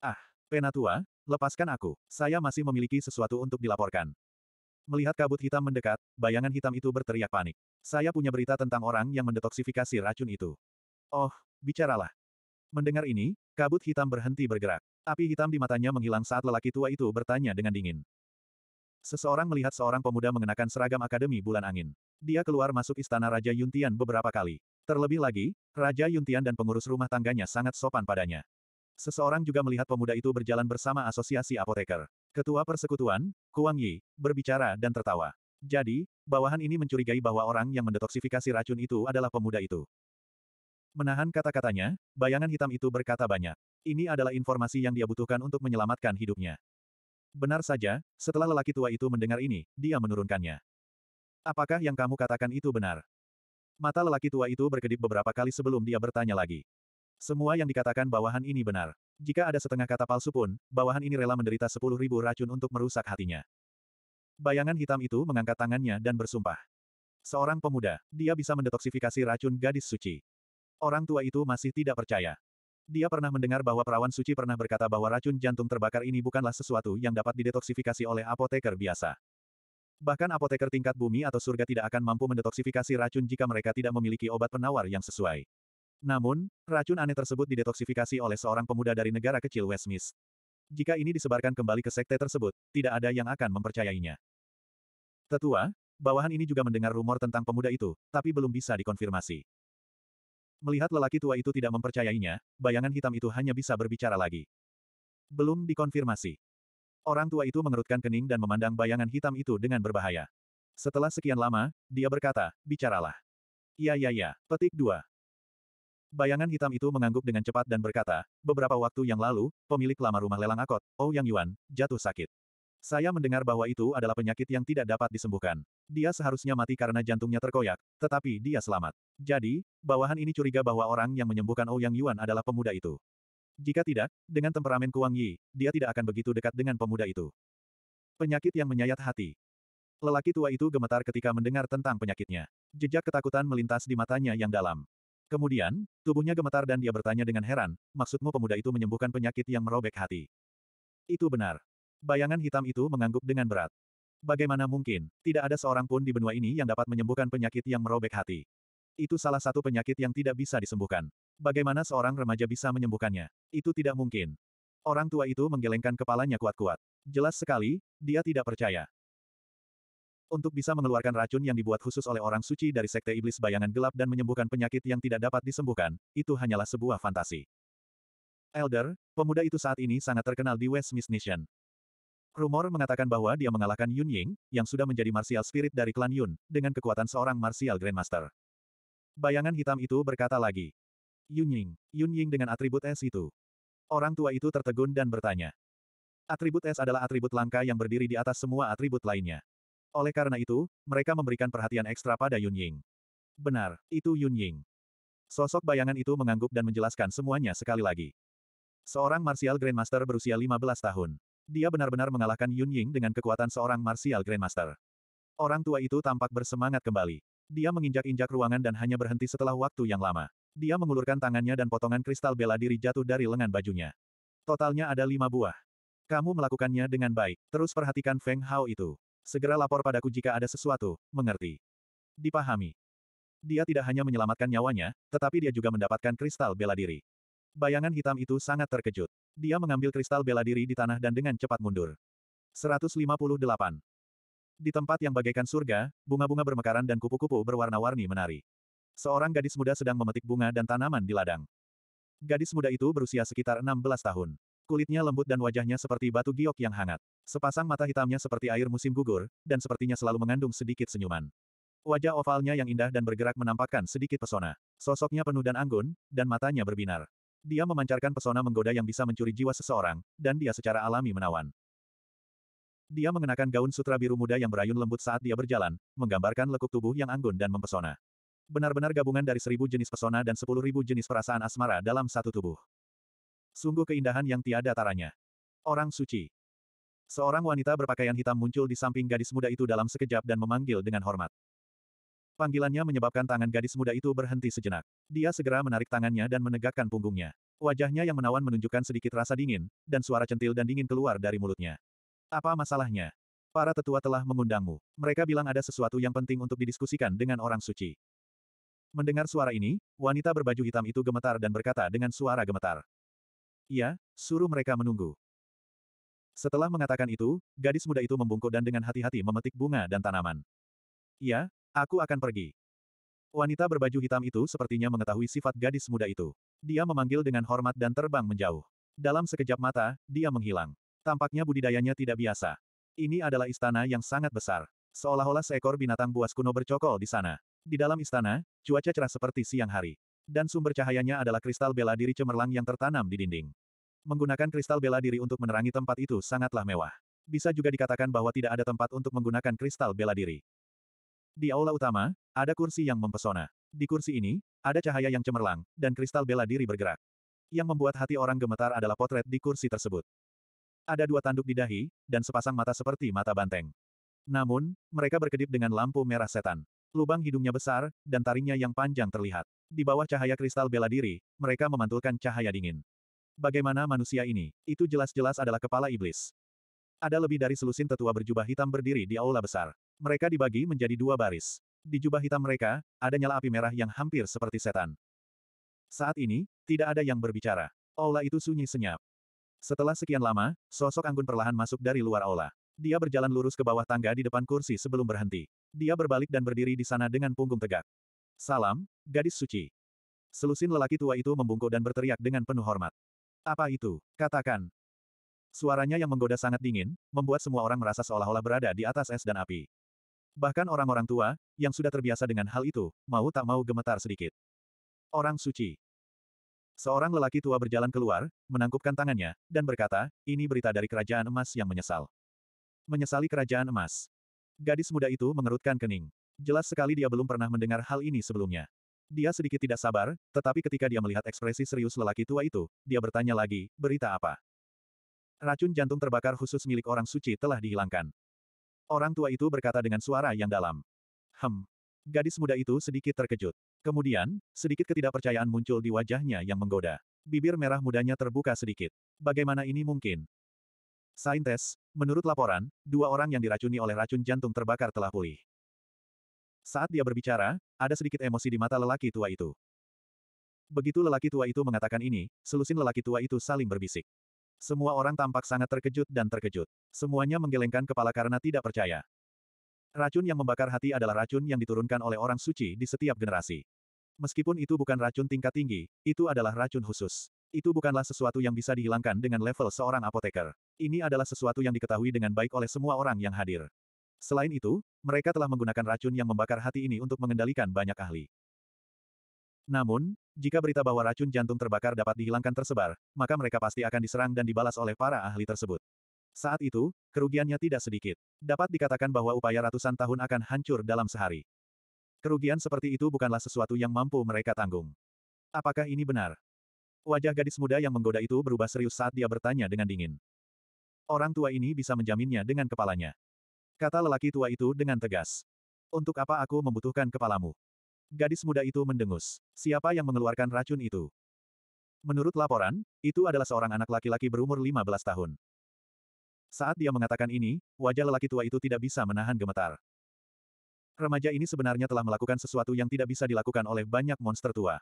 Ah, Penatua, lepaskan aku. Saya masih memiliki sesuatu untuk dilaporkan. Melihat kabut hitam mendekat, bayangan hitam itu berteriak panik. Saya punya berita tentang orang yang mendetoksifikasi racun itu. Oh, bicaralah. Mendengar ini, kabut hitam berhenti bergerak. Api hitam di matanya menghilang saat lelaki tua itu bertanya dengan dingin. Seseorang melihat seorang pemuda mengenakan seragam Akademi Bulan Angin. Dia keluar masuk istana Raja Yuntian beberapa kali. Terlebih lagi, Raja Yuntian dan pengurus rumah tangganya sangat sopan padanya. Seseorang juga melihat pemuda itu berjalan bersama asosiasi apoteker. Ketua persekutuan, Kuang Yi, berbicara dan tertawa. Jadi, bawahan ini mencurigai bahwa orang yang mendetoksifikasi racun itu adalah pemuda itu. Menahan kata-katanya, bayangan hitam itu berkata banyak. Ini adalah informasi yang dia butuhkan untuk menyelamatkan hidupnya. Benar saja, setelah lelaki tua itu mendengar ini, dia menurunkannya. Apakah yang kamu katakan itu benar? Mata lelaki tua itu berkedip beberapa kali sebelum dia bertanya lagi. Semua yang dikatakan bawahan ini benar. Jika ada setengah kata palsu pun, bawahan ini rela menderita sepuluh ribu racun untuk merusak hatinya. Bayangan hitam itu mengangkat tangannya dan bersumpah. Seorang pemuda, dia bisa mendetoksifikasi racun gadis suci. Orang tua itu masih tidak percaya. Dia pernah mendengar bahwa perawan suci pernah berkata bahwa racun jantung terbakar ini bukanlah sesuatu yang dapat didetoksifikasi oleh apoteker biasa. Bahkan apoteker tingkat bumi atau surga tidak akan mampu mendetoksifikasi racun jika mereka tidak memiliki obat penawar yang sesuai. Namun, racun aneh tersebut didetoksifikasi oleh seorang pemuda dari negara kecil Westmist. Jika ini disebarkan kembali ke sekte tersebut, tidak ada yang akan mempercayainya. Tetua, bawahan ini juga mendengar rumor tentang pemuda itu, tapi belum bisa dikonfirmasi. Melihat lelaki tua itu tidak mempercayainya, bayangan hitam itu hanya bisa berbicara lagi. Belum dikonfirmasi. Orang tua itu mengerutkan kening dan memandang bayangan hitam itu dengan berbahaya. Setelah sekian lama, dia berkata, bicaralah. Ya ya ya, petik dua. Bayangan hitam itu mengangguk dengan cepat dan berkata, beberapa waktu yang lalu, pemilik lama rumah lelang akot, Oh Yang Yuan, jatuh sakit. Saya mendengar bahwa itu adalah penyakit yang tidak dapat disembuhkan. Dia seharusnya mati karena jantungnya terkoyak, tetapi dia selamat. Jadi, bawahan ini curiga bahwa orang yang menyembuhkan Ouyang oh Yuan adalah pemuda itu. Jika tidak, dengan temperamen Kuang Yi, dia tidak akan begitu dekat dengan pemuda itu. Penyakit yang menyayat hati. Lelaki tua itu gemetar ketika mendengar tentang penyakitnya. Jejak ketakutan melintas di matanya yang dalam. Kemudian, tubuhnya gemetar dan dia bertanya dengan heran, maksudmu pemuda itu menyembuhkan penyakit yang merobek hati? Itu benar. Bayangan hitam itu mengangguk dengan berat. Bagaimana mungkin, tidak ada seorang pun di benua ini yang dapat menyembuhkan penyakit yang merobek hati. Itu salah satu penyakit yang tidak bisa disembuhkan. Bagaimana seorang remaja bisa menyembuhkannya? Itu tidak mungkin. Orang tua itu menggelengkan kepalanya kuat-kuat. Jelas sekali, dia tidak percaya. Untuk bisa mengeluarkan racun yang dibuat khusus oleh orang suci dari sekte iblis bayangan gelap dan menyembuhkan penyakit yang tidak dapat disembuhkan, itu hanyalah sebuah fantasi. Elder, pemuda itu saat ini sangat terkenal di West Miss Nation. Rumor mengatakan bahwa dia mengalahkan Yun Ying, yang sudah menjadi martial spirit dari klan Yun, dengan kekuatan seorang martial grandmaster. Bayangan hitam itu berkata lagi. Yun Ying, Yun Ying dengan atribut es itu. Orang tua itu tertegun dan bertanya. Atribut es adalah atribut langka yang berdiri di atas semua atribut lainnya. Oleh karena itu, mereka memberikan perhatian ekstra pada Yun Ying. Benar, itu Yun Ying. Sosok bayangan itu mengangguk dan menjelaskan semuanya sekali lagi. Seorang martial grandmaster berusia 15 tahun. Dia benar-benar mengalahkan Yun Ying dengan kekuatan seorang martial grandmaster. Orang tua itu tampak bersemangat kembali. Dia menginjak-injak ruangan dan hanya berhenti setelah waktu yang lama. Dia mengulurkan tangannya dan potongan kristal bela diri jatuh dari lengan bajunya. Totalnya ada lima buah. Kamu melakukannya dengan baik. Terus perhatikan Feng Hao itu. Segera lapor padaku jika ada sesuatu, mengerti. Dipahami. Dia tidak hanya menyelamatkan nyawanya, tetapi dia juga mendapatkan kristal bela diri. Bayangan hitam itu sangat terkejut. Dia mengambil kristal bela diri di tanah dan dengan cepat mundur. 158. Di tempat yang bagaikan surga, bunga-bunga bermekaran dan kupu-kupu berwarna-warni menari. Seorang gadis muda sedang memetik bunga dan tanaman di ladang. Gadis muda itu berusia sekitar 16 tahun. Kulitnya lembut dan wajahnya seperti batu giok yang hangat. Sepasang mata hitamnya seperti air musim gugur, dan sepertinya selalu mengandung sedikit senyuman. Wajah ovalnya yang indah dan bergerak menampakkan sedikit pesona. Sosoknya penuh dan anggun, dan matanya berbinar. Dia memancarkan pesona menggoda yang bisa mencuri jiwa seseorang, dan dia secara alami menawan. Dia mengenakan gaun sutra biru muda yang berayun lembut saat dia berjalan, menggambarkan lekuk tubuh yang anggun dan mempesona. Benar-benar gabungan dari seribu jenis pesona dan sepuluh ribu jenis perasaan asmara dalam satu tubuh. Sungguh keindahan yang tiada taranya. Orang suci. Seorang wanita berpakaian hitam muncul di samping gadis muda itu dalam sekejap dan memanggil dengan hormat. Panggilannya menyebabkan tangan gadis muda itu berhenti sejenak. Dia segera menarik tangannya dan menegakkan punggungnya. Wajahnya yang menawan menunjukkan sedikit rasa dingin, dan suara centil dan dingin keluar dari mulutnya. Apa masalahnya? Para tetua telah mengundangmu. Mereka bilang ada sesuatu yang penting untuk didiskusikan dengan orang suci. Mendengar suara ini, wanita berbaju hitam itu gemetar dan berkata dengan suara gemetar. Iya, suruh mereka menunggu. Setelah mengatakan itu, gadis muda itu membungkuk dan dengan hati-hati memetik bunga dan tanaman. Iya, Aku akan pergi. Wanita berbaju hitam itu sepertinya mengetahui sifat gadis muda itu. Dia memanggil dengan hormat dan terbang menjauh. Dalam sekejap mata, dia menghilang. Tampaknya budidayanya tidak biasa. Ini adalah istana yang sangat besar. Seolah-olah seekor binatang buas kuno bercokol di sana. Di dalam istana, cuaca cerah seperti siang hari. Dan sumber cahayanya adalah kristal bela diri cemerlang yang tertanam di dinding. Menggunakan kristal bela diri untuk menerangi tempat itu sangatlah mewah. Bisa juga dikatakan bahwa tidak ada tempat untuk menggunakan kristal bela diri. Di aula utama, ada kursi yang mempesona. Di kursi ini, ada cahaya yang cemerlang, dan kristal bela diri bergerak. Yang membuat hati orang gemetar adalah potret di kursi tersebut. Ada dua tanduk di dahi, dan sepasang mata seperti mata banteng. Namun, mereka berkedip dengan lampu merah setan. Lubang hidungnya besar, dan taringnya yang panjang terlihat. Di bawah cahaya kristal bela diri, mereka memantulkan cahaya dingin. Bagaimana manusia ini? Itu jelas-jelas adalah kepala iblis. Ada lebih dari selusin tetua berjubah hitam berdiri di aula besar. Mereka dibagi menjadi dua baris. Di jubah hitam mereka, ada nyala api merah yang hampir seperti setan. Saat ini, tidak ada yang berbicara. Aula itu sunyi senyap. Setelah sekian lama, sosok Anggun perlahan masuk dari luar aula. Dia berjalan lurus ke bawah tangga di depan kursi sebelum berhenti. Dia berbalik dan berdiri di sana dengan punggung tegak. Salam, gadis suci. Selusin lelaki tua itu membungkuk dan berteriak dengan penuh hormat. Apa itu? Katakan. Suaranya yang menggoda sangat dingin, membuat semua orang merasa seolah-olah berada di atas es dan api. Bahkan orang-orang tua, yang sudah terbiasa dengan hal itu, mau tak mau gemetar sedikit. Orang suci. Seorang lelaki tua berjalan keluar, menangkupkan tangannya, dan berkata, ini berita dari kerajaan emas yang menyesal. Menyesali kerajaan emas. Gadis muda itu mengerutkan kening. Jelas sekali dia belum pernah mendengar hal ini sebelumnya. Dia sedikit tidak sabar, tetapi ketika dia melihat ekspresi serius lelaki tua itu, dia bertanya lagi, berita apa? Racun jantung terbakar khusus milik orang suci telah dihilangkan. Orang tua itu berkata dengan suara yang dalam. Hem. Gadis muda itu sedikit terkejut. Kemudian, sedikit ketidakpercayaan muncul di wajahnya yang menggoda. Bibir merah mudanya terbuka sedikit. Bagaimana ini mungkin? Saintes, menurut laporan, dua orang yang diracuni oleh racun jantung terbakar telah pulih. Saat dia berbicara, ada sedikit emosi di mata lelaki tua itu. Begitu lelaki tua itu mengatakan ini, selusin lelaki tua itu saling berbisik. Semua orang tampak sangat terkejut dan terkejut. Semuanya menggelengkan kepala karena tidak percaya. Racun yang membakar hati adalah racun yang diturunkan oleh orang suci di setiap generasi. Meskipun itu bukan racun tingkat tinggi, itu adalah racun khusus. Itu bukanlah sesuatu yang bisa dihilangkan dengan level seorang apoteker. Ini adalah sesuatu yang diketahui dengan baik oleh semua orang yang hadir. Selain itu, mereka telah menggunakan racun yang membakar hati ini untuk mengendalikan banyak ahli. Namun, jika berita bahwa racun jantung terbakar dapat dihilangkan tersebar, maka mereka pasti akan diserang dan dibalas oleh para ahli tersebut. Saat itu, kerugiannya tidak sedikit. Dapat dikatakan bahwa upaya ratusan tahun akan hancur dalam sehari. Kerugian seperti itu bukanlah sesuatu yang mampu mereka tanggung. Apakah ini benar? Wajah gadis muda yang menggoda itu berubah serius saat dia bertanya dengan dingin. Orang tua ini bisa menjaminnya dengan kepalanya. Kata lelaki tua itu dengan tegas. Untuk apa aku membutuhkan kepalamu? Gadis muda itu mendengus. Siapa yang mengeluarkan racun itu? Menurut laporan, itu adalah seorang anak laki-laki berumur 15 tahun. Saat dia mengatakan ini, wajah lelaki tua itu tidak bisa menahan gemetar. Remaja ini sebenarnya telah melakukan sesuatu yang tidak bisa dilakukan oleh banyak monster tua.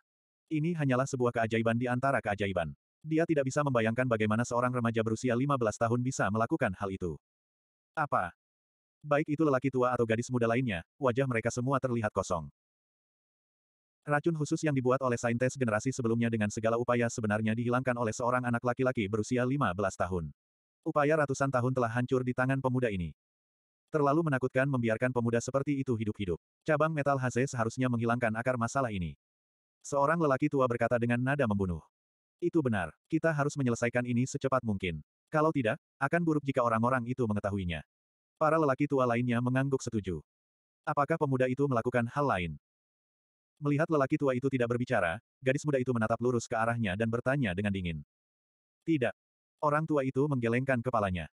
Ini hanyalah sebuah keajaiban di antara keajaiban. Dia tidak bisa membayangkan bagaimana seorang remaja berusia 15 tahun bisa melakukan hal itu. Apa? Baik itu lelaki tua atau gadis muda lainnya, wajah mereka semua terlihat kosong. Racun khusus yang dibuat oleh saintes generasi sebelumnya dengan segala upaya sebenarnya dihilangkan oleh seorang anak laki-laki berusia 15 tahun. Upaya ratusan tahun telah hancur di tangan pemuda ini. Terlalu menakutkan membiarkan pemuda seperti itu hidup-hidup. Cabang metal Haze seharusnya menghilangkan akar masalah ini. Seorang lelaki tua berkata dengan nada membunuh. Itu benar, kita harus menyelesaikan ini secepat mungkin. Kalau tidak, akan buruk jika orang-orang itu mengetahuinya. Para lelaki tua lainnya mengangguk setuju. Apakah pemuda itu melakukan hal lain? Melihat lelaki tua itu tidak berbicara, gadis muda itu menatap lurus ke arahnya dan bertanya dengan dingin. Tidak. Orang tua itu menggelengkan kepalanya.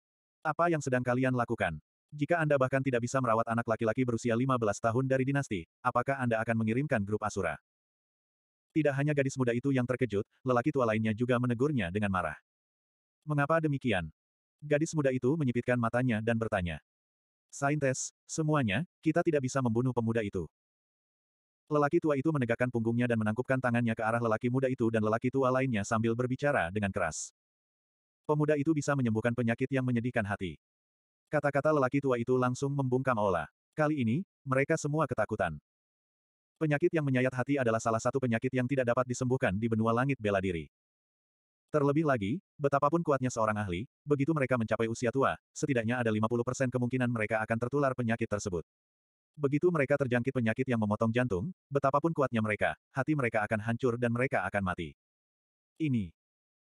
Apa yang sedang kalian lakukan? Jika Anda bahkan tidak bisa merawat anak laki-laki berusia 15 tahun dari dinasti, apakah Anda akan mengirimkan grup Asura? Tidak hanya gadis muda itu yang terkejut, lelaki tua lainnya juga menegurnya dengan marah. Mengapa demikian? Gadis muda itu menyipitkan matanya dan bertanya. Saintes, semuanya, kita tidak bisa membunuh pemuda itu. Lelaki tua itu menegakkan punggungnya dan menangkupkan tangannya ke arah lelaki muda itu dan lelaki tua lainnya sambil berbicara dengan keras. Pemuda itu bisa menyembuhkan penyakit yang menyedihkan hati. Kata-kata lelaki tua itu langsung membungkam Ola. Kali ini, mereka semua ketakutan. Penyakit yang menyayat hati adalah salah satu penyakit yang tidak dapat disembuhkan di benua langit bela diri. Terlebih lagi, betapapun kuatnya seorang ahli, begitu mereka mencapai usia tua, setidaknya ada 50% kemungkinan mereka akan tertular penyakit tersebut. Begitu mereka terjangkit penyakit yang memotong jantung, betapapun kuatnya mereka, hati mereka akan hancur dan mereka akan mati. Ini.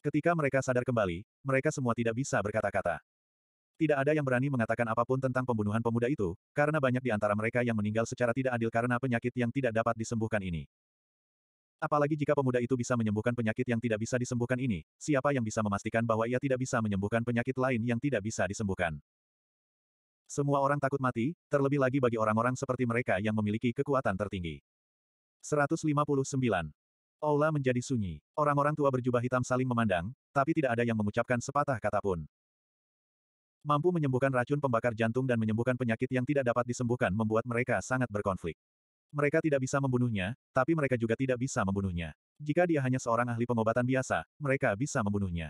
Ketika mereka sadar kembali, mereka semua tidak bisa berkata-kata. Tidak ada yang berani mengatakan apapun tentang pembunuhan pemuda itu, karena banyak di antara mereka yang meninggal secara tidak adil karena penyakit yang tidak dapat disembuhkan ini. Apalagi jika pemuda itu bisa menyembuhkan penyakit yang tidak bisa disembuhkan ini, siapa yang bisa memastikan bahwa ia tidak bisa menyembuhkan penyakit lain yang tidak bisa disembuhkan? Semua orang takut mati, terlebih lagi bagi orang-orang seperti mereka yang memiliki kekuatan tertinggi. 159. Aula menjadi sunyi. Orang-orang tua berjubah hitam saling memandang, tapi tidak ada yang mengucapkan sepatah kata pun. Mampu menyembuhkan racun pembakar jantung dan menyembuhkan penyakit yang tidak dapat disembuhkan membuat mereka sangat berkonflik. Mereka tidak bisa membunuhnya, tapi mereka juga tidak bisa membunuhnya. Jika dia hanya seorang ahli pengobatan biasa, mereka bisa membunuhnya.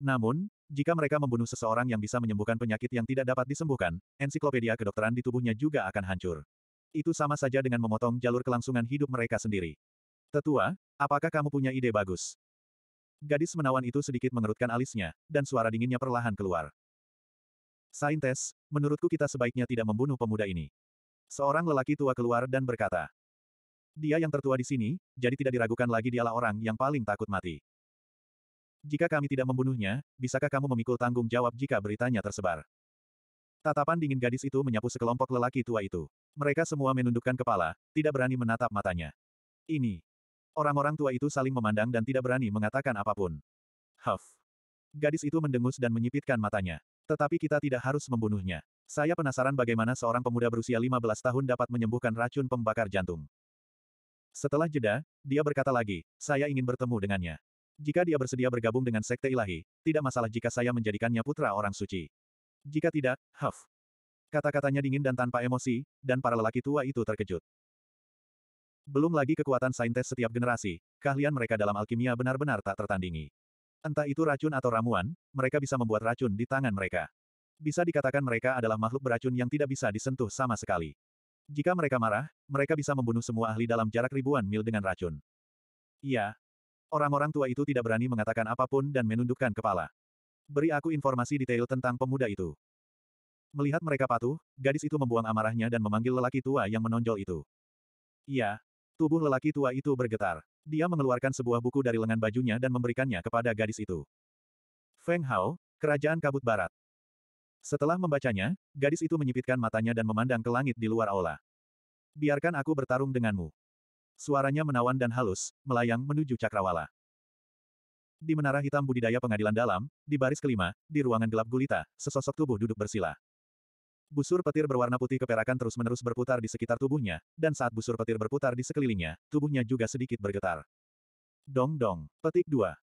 Namun, jika mereka membunuh seseorang yang bisa menyembuhkan penyakit yang tidak dapat disembuhkan, ensiklopedia kedokteran di tubuhnya juga akan hancur. Itu sama saja dengan memotong jalur kelangsungan hidup mereka sendiri. Tetua, apakah kamu punya ide bagus? Gadis menawan itu sedikit mengerutkan alisnya, dan suara dinginnya perlahan keluar. Saintes, menurutku kita sebaiknya tidak membunuh pemuda ini. Seorang lelaki tua keluar dan berkata, dia yang tertua di sini, jadi tidak diragukan lagi dialah orang yang paling takut mati. Jika kami tidak membunuhnya, bisakah kamu memikul tanggung jawab jika beritanya tersebar? Tatapan dingin gadis itu menyapu sekelompok lelaki tua itu. Mereka semua menundukkan kepala, tidak berani menatap matanya. Ini. Orang-orang tua itu saling memandang dan tidak berani mengatakan apapun. Huff. Gadis itu mendengus dan menyipitkan matanya. Tetapi kita tidak harus membunuhnya. Saya penasaran bagaimana seorang pemuda berusia 15 tahun dapat menyembuhkan racun pembakar jantung. Setelah jeda, dia berkata lagi, saya ingin bertemu dengannya. Jika dia bersedia bergabung dengan sekte ilahi, tidak masalah jika saya menjadikannya putra orang suci. Jika tidak, huff. Kata-katanya dingin dan tanpa emosi, dan para lelaki tua itu terkejut. Belum lagi kekuatan saintes setiap generasi, keahlian mereka dalam alkimia benar-benar tak tertandingi. Entah itu racun atau ramuan, mereka bisa membuat racun di tangan mereka. Bisa dikatakan mereka adalah makhluk beracun yang tidak bisa disentuh sama sekali. Jika mereka marah, mereka bisa membunuh semua ahli dalam jarak ribuan mil dengan racun. Iya, Orang-orang tua itu tidak berani mengatakan apapun dan menundukkan kepala. Beri aku informasi detail tentang pemuda itu. Melihat mereka patuh, gadis itu membuang amarahnya dan memanggil lelaki tua yang menonjol itu. Iya. Tubuh lelaki tua itu bergetar. Dia mengeluarkan sebuah buku dari lengan bajunya dan memberikannya kepada gadis itu. Feng Hao, Kerajaan Kabut Barat. Setelah membacanya, gadis itu menyipitkan matanya dan memandang ke langit di luar aula. Biarkan aku bertarung denganmu. Suaranya menawan dan halus, melayang menuju cakrawala. Di menara hitam budidaya pengadilan dalam, di baris kelima, di ruangan gelap gulita, sesosok tubuh duduk bersila. Busur petir berwarna putih keperakan terus-menerus berputar di sekitar tubuhnya, dan saat busur petir berputar di sekelilingnya, tubuhnya juga sedikit bergetar. Dong dong, petik dua.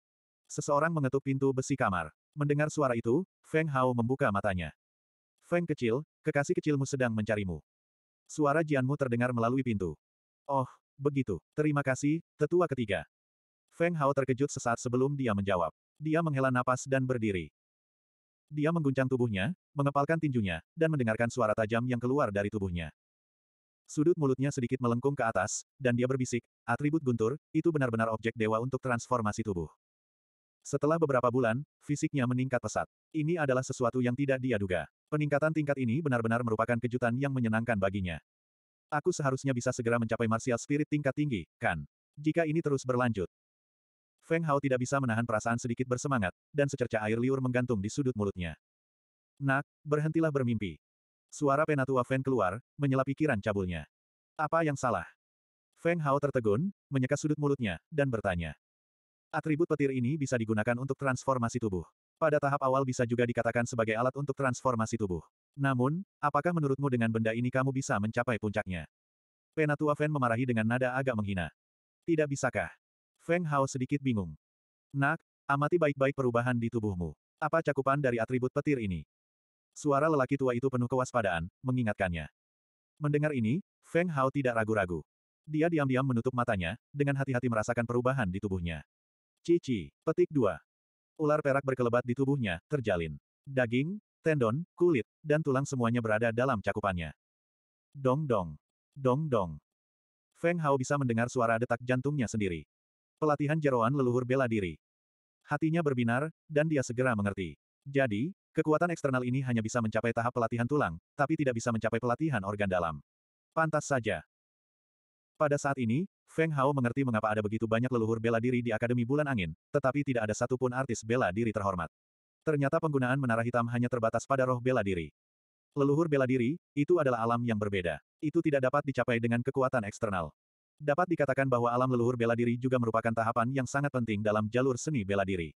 Seseorang mengetuk pintu besi kamar. Mendengar suara itu, Feng Hao membuka matanya. Feng kecil, kekasih kecilmu sedang mencarimu. Suara Jianmu terdengar melalui pintu. Oh, Begitu. Terima kasih, tetua ketiga. Feng Hao terkejut sesaat sebelum dia menjawab. Dia menghela napas dan berdiri. Dia mengguncang tubuhnya, mengepalkan tinjunya, dan mendengarkan suara tajam yang keluar dari tubuhnya. Sudut mulutnya sedikit melengkung ke atas, dan dia berbisik, atribut guntur, itu benar-benar objek dewa untuk transformasi tubuh. Setelah beberapa bulan, fisiknya meningkat pesat. Ini adalah sesuatu yang tidak dia duga. Peningkatan tingkat ini benar-benar merupakan kejutan yang menyenangkan baginya. Aku seharusnya bisa segera mencapai martial spirit tingkat tinggi, kan? Jika ini terus berlanjut. Feng Hao tidak bisa menahan perasaan sedikit bersemangat, dan secerca air liur menggantung di sudut mulutnya. Nak, berhentilah bermimpi. Suara penatua Feng keluar, menyela pikiran cabulnya. Apa yang salah? Feng Hao tertegun, menyeka sudut mulutnya, dan bertanya. Atribut petir ini bisa digunakan untuk transformasi tubuh. Pada tahap awal bisa juga dikatakan sebagai alat untuk transformasi tubuh. Namun, apakah menurutmu dengan benda ini kamu bisa mencapai puncaknya? Penatua Feng memarahi dengan nada agak menghina. Tidak bisakah? Feng Hao sedikit bingung. Nak, amati baik-baik perubahan di tubuhmu. Apa cakupan dari atribut petir ini? Suara lelaki tua itu penuh kewaspadaan, mengingatkannya. Mendengar ini, Feng Hao tidak ragu-ragu. Dia diam-diam menutup matanya, dengan hati-hati merasakan perubahan di tubuhnya. Cici, petik dua. Ular perak berkelebat di tubuhnya, terjalin. Daging, tendon, kulit, dan tulang semuanya berada dalam cakupannya. Dong-dong. Dong-dong. Feng Hao bisa mendengar suara detak jantungnya sendiri. Pelatihan jeroan leluhur bela diri. Hatinya berbinar, dan dia segera mengerti. Jadi, kekuatan eksternal ini hanya bisa mencapai tahap pelatihan tulang, tapi tidak bisa mencapai pelatihan organ dalam. Pantas saja. Pada saat ini, Feng Hao mengerti mengapa ada begitu banyak leluhur bela diri di Akademi Bulan Angin, tetapi tidak ada satupun artis bela diri terhormat. Ternyata penggunaan menara hitam hanya terbatas pada roh bela diri. Leluhur bela diri, itu adalah alam yang berbeda. Itu tidak dapat dicapai dengan kekuatan eksternal. Dapat dikatakan bahwa alam leluhur bela diri juga merupakan tahapan yang sangat penting dalam jalur seni bela diri.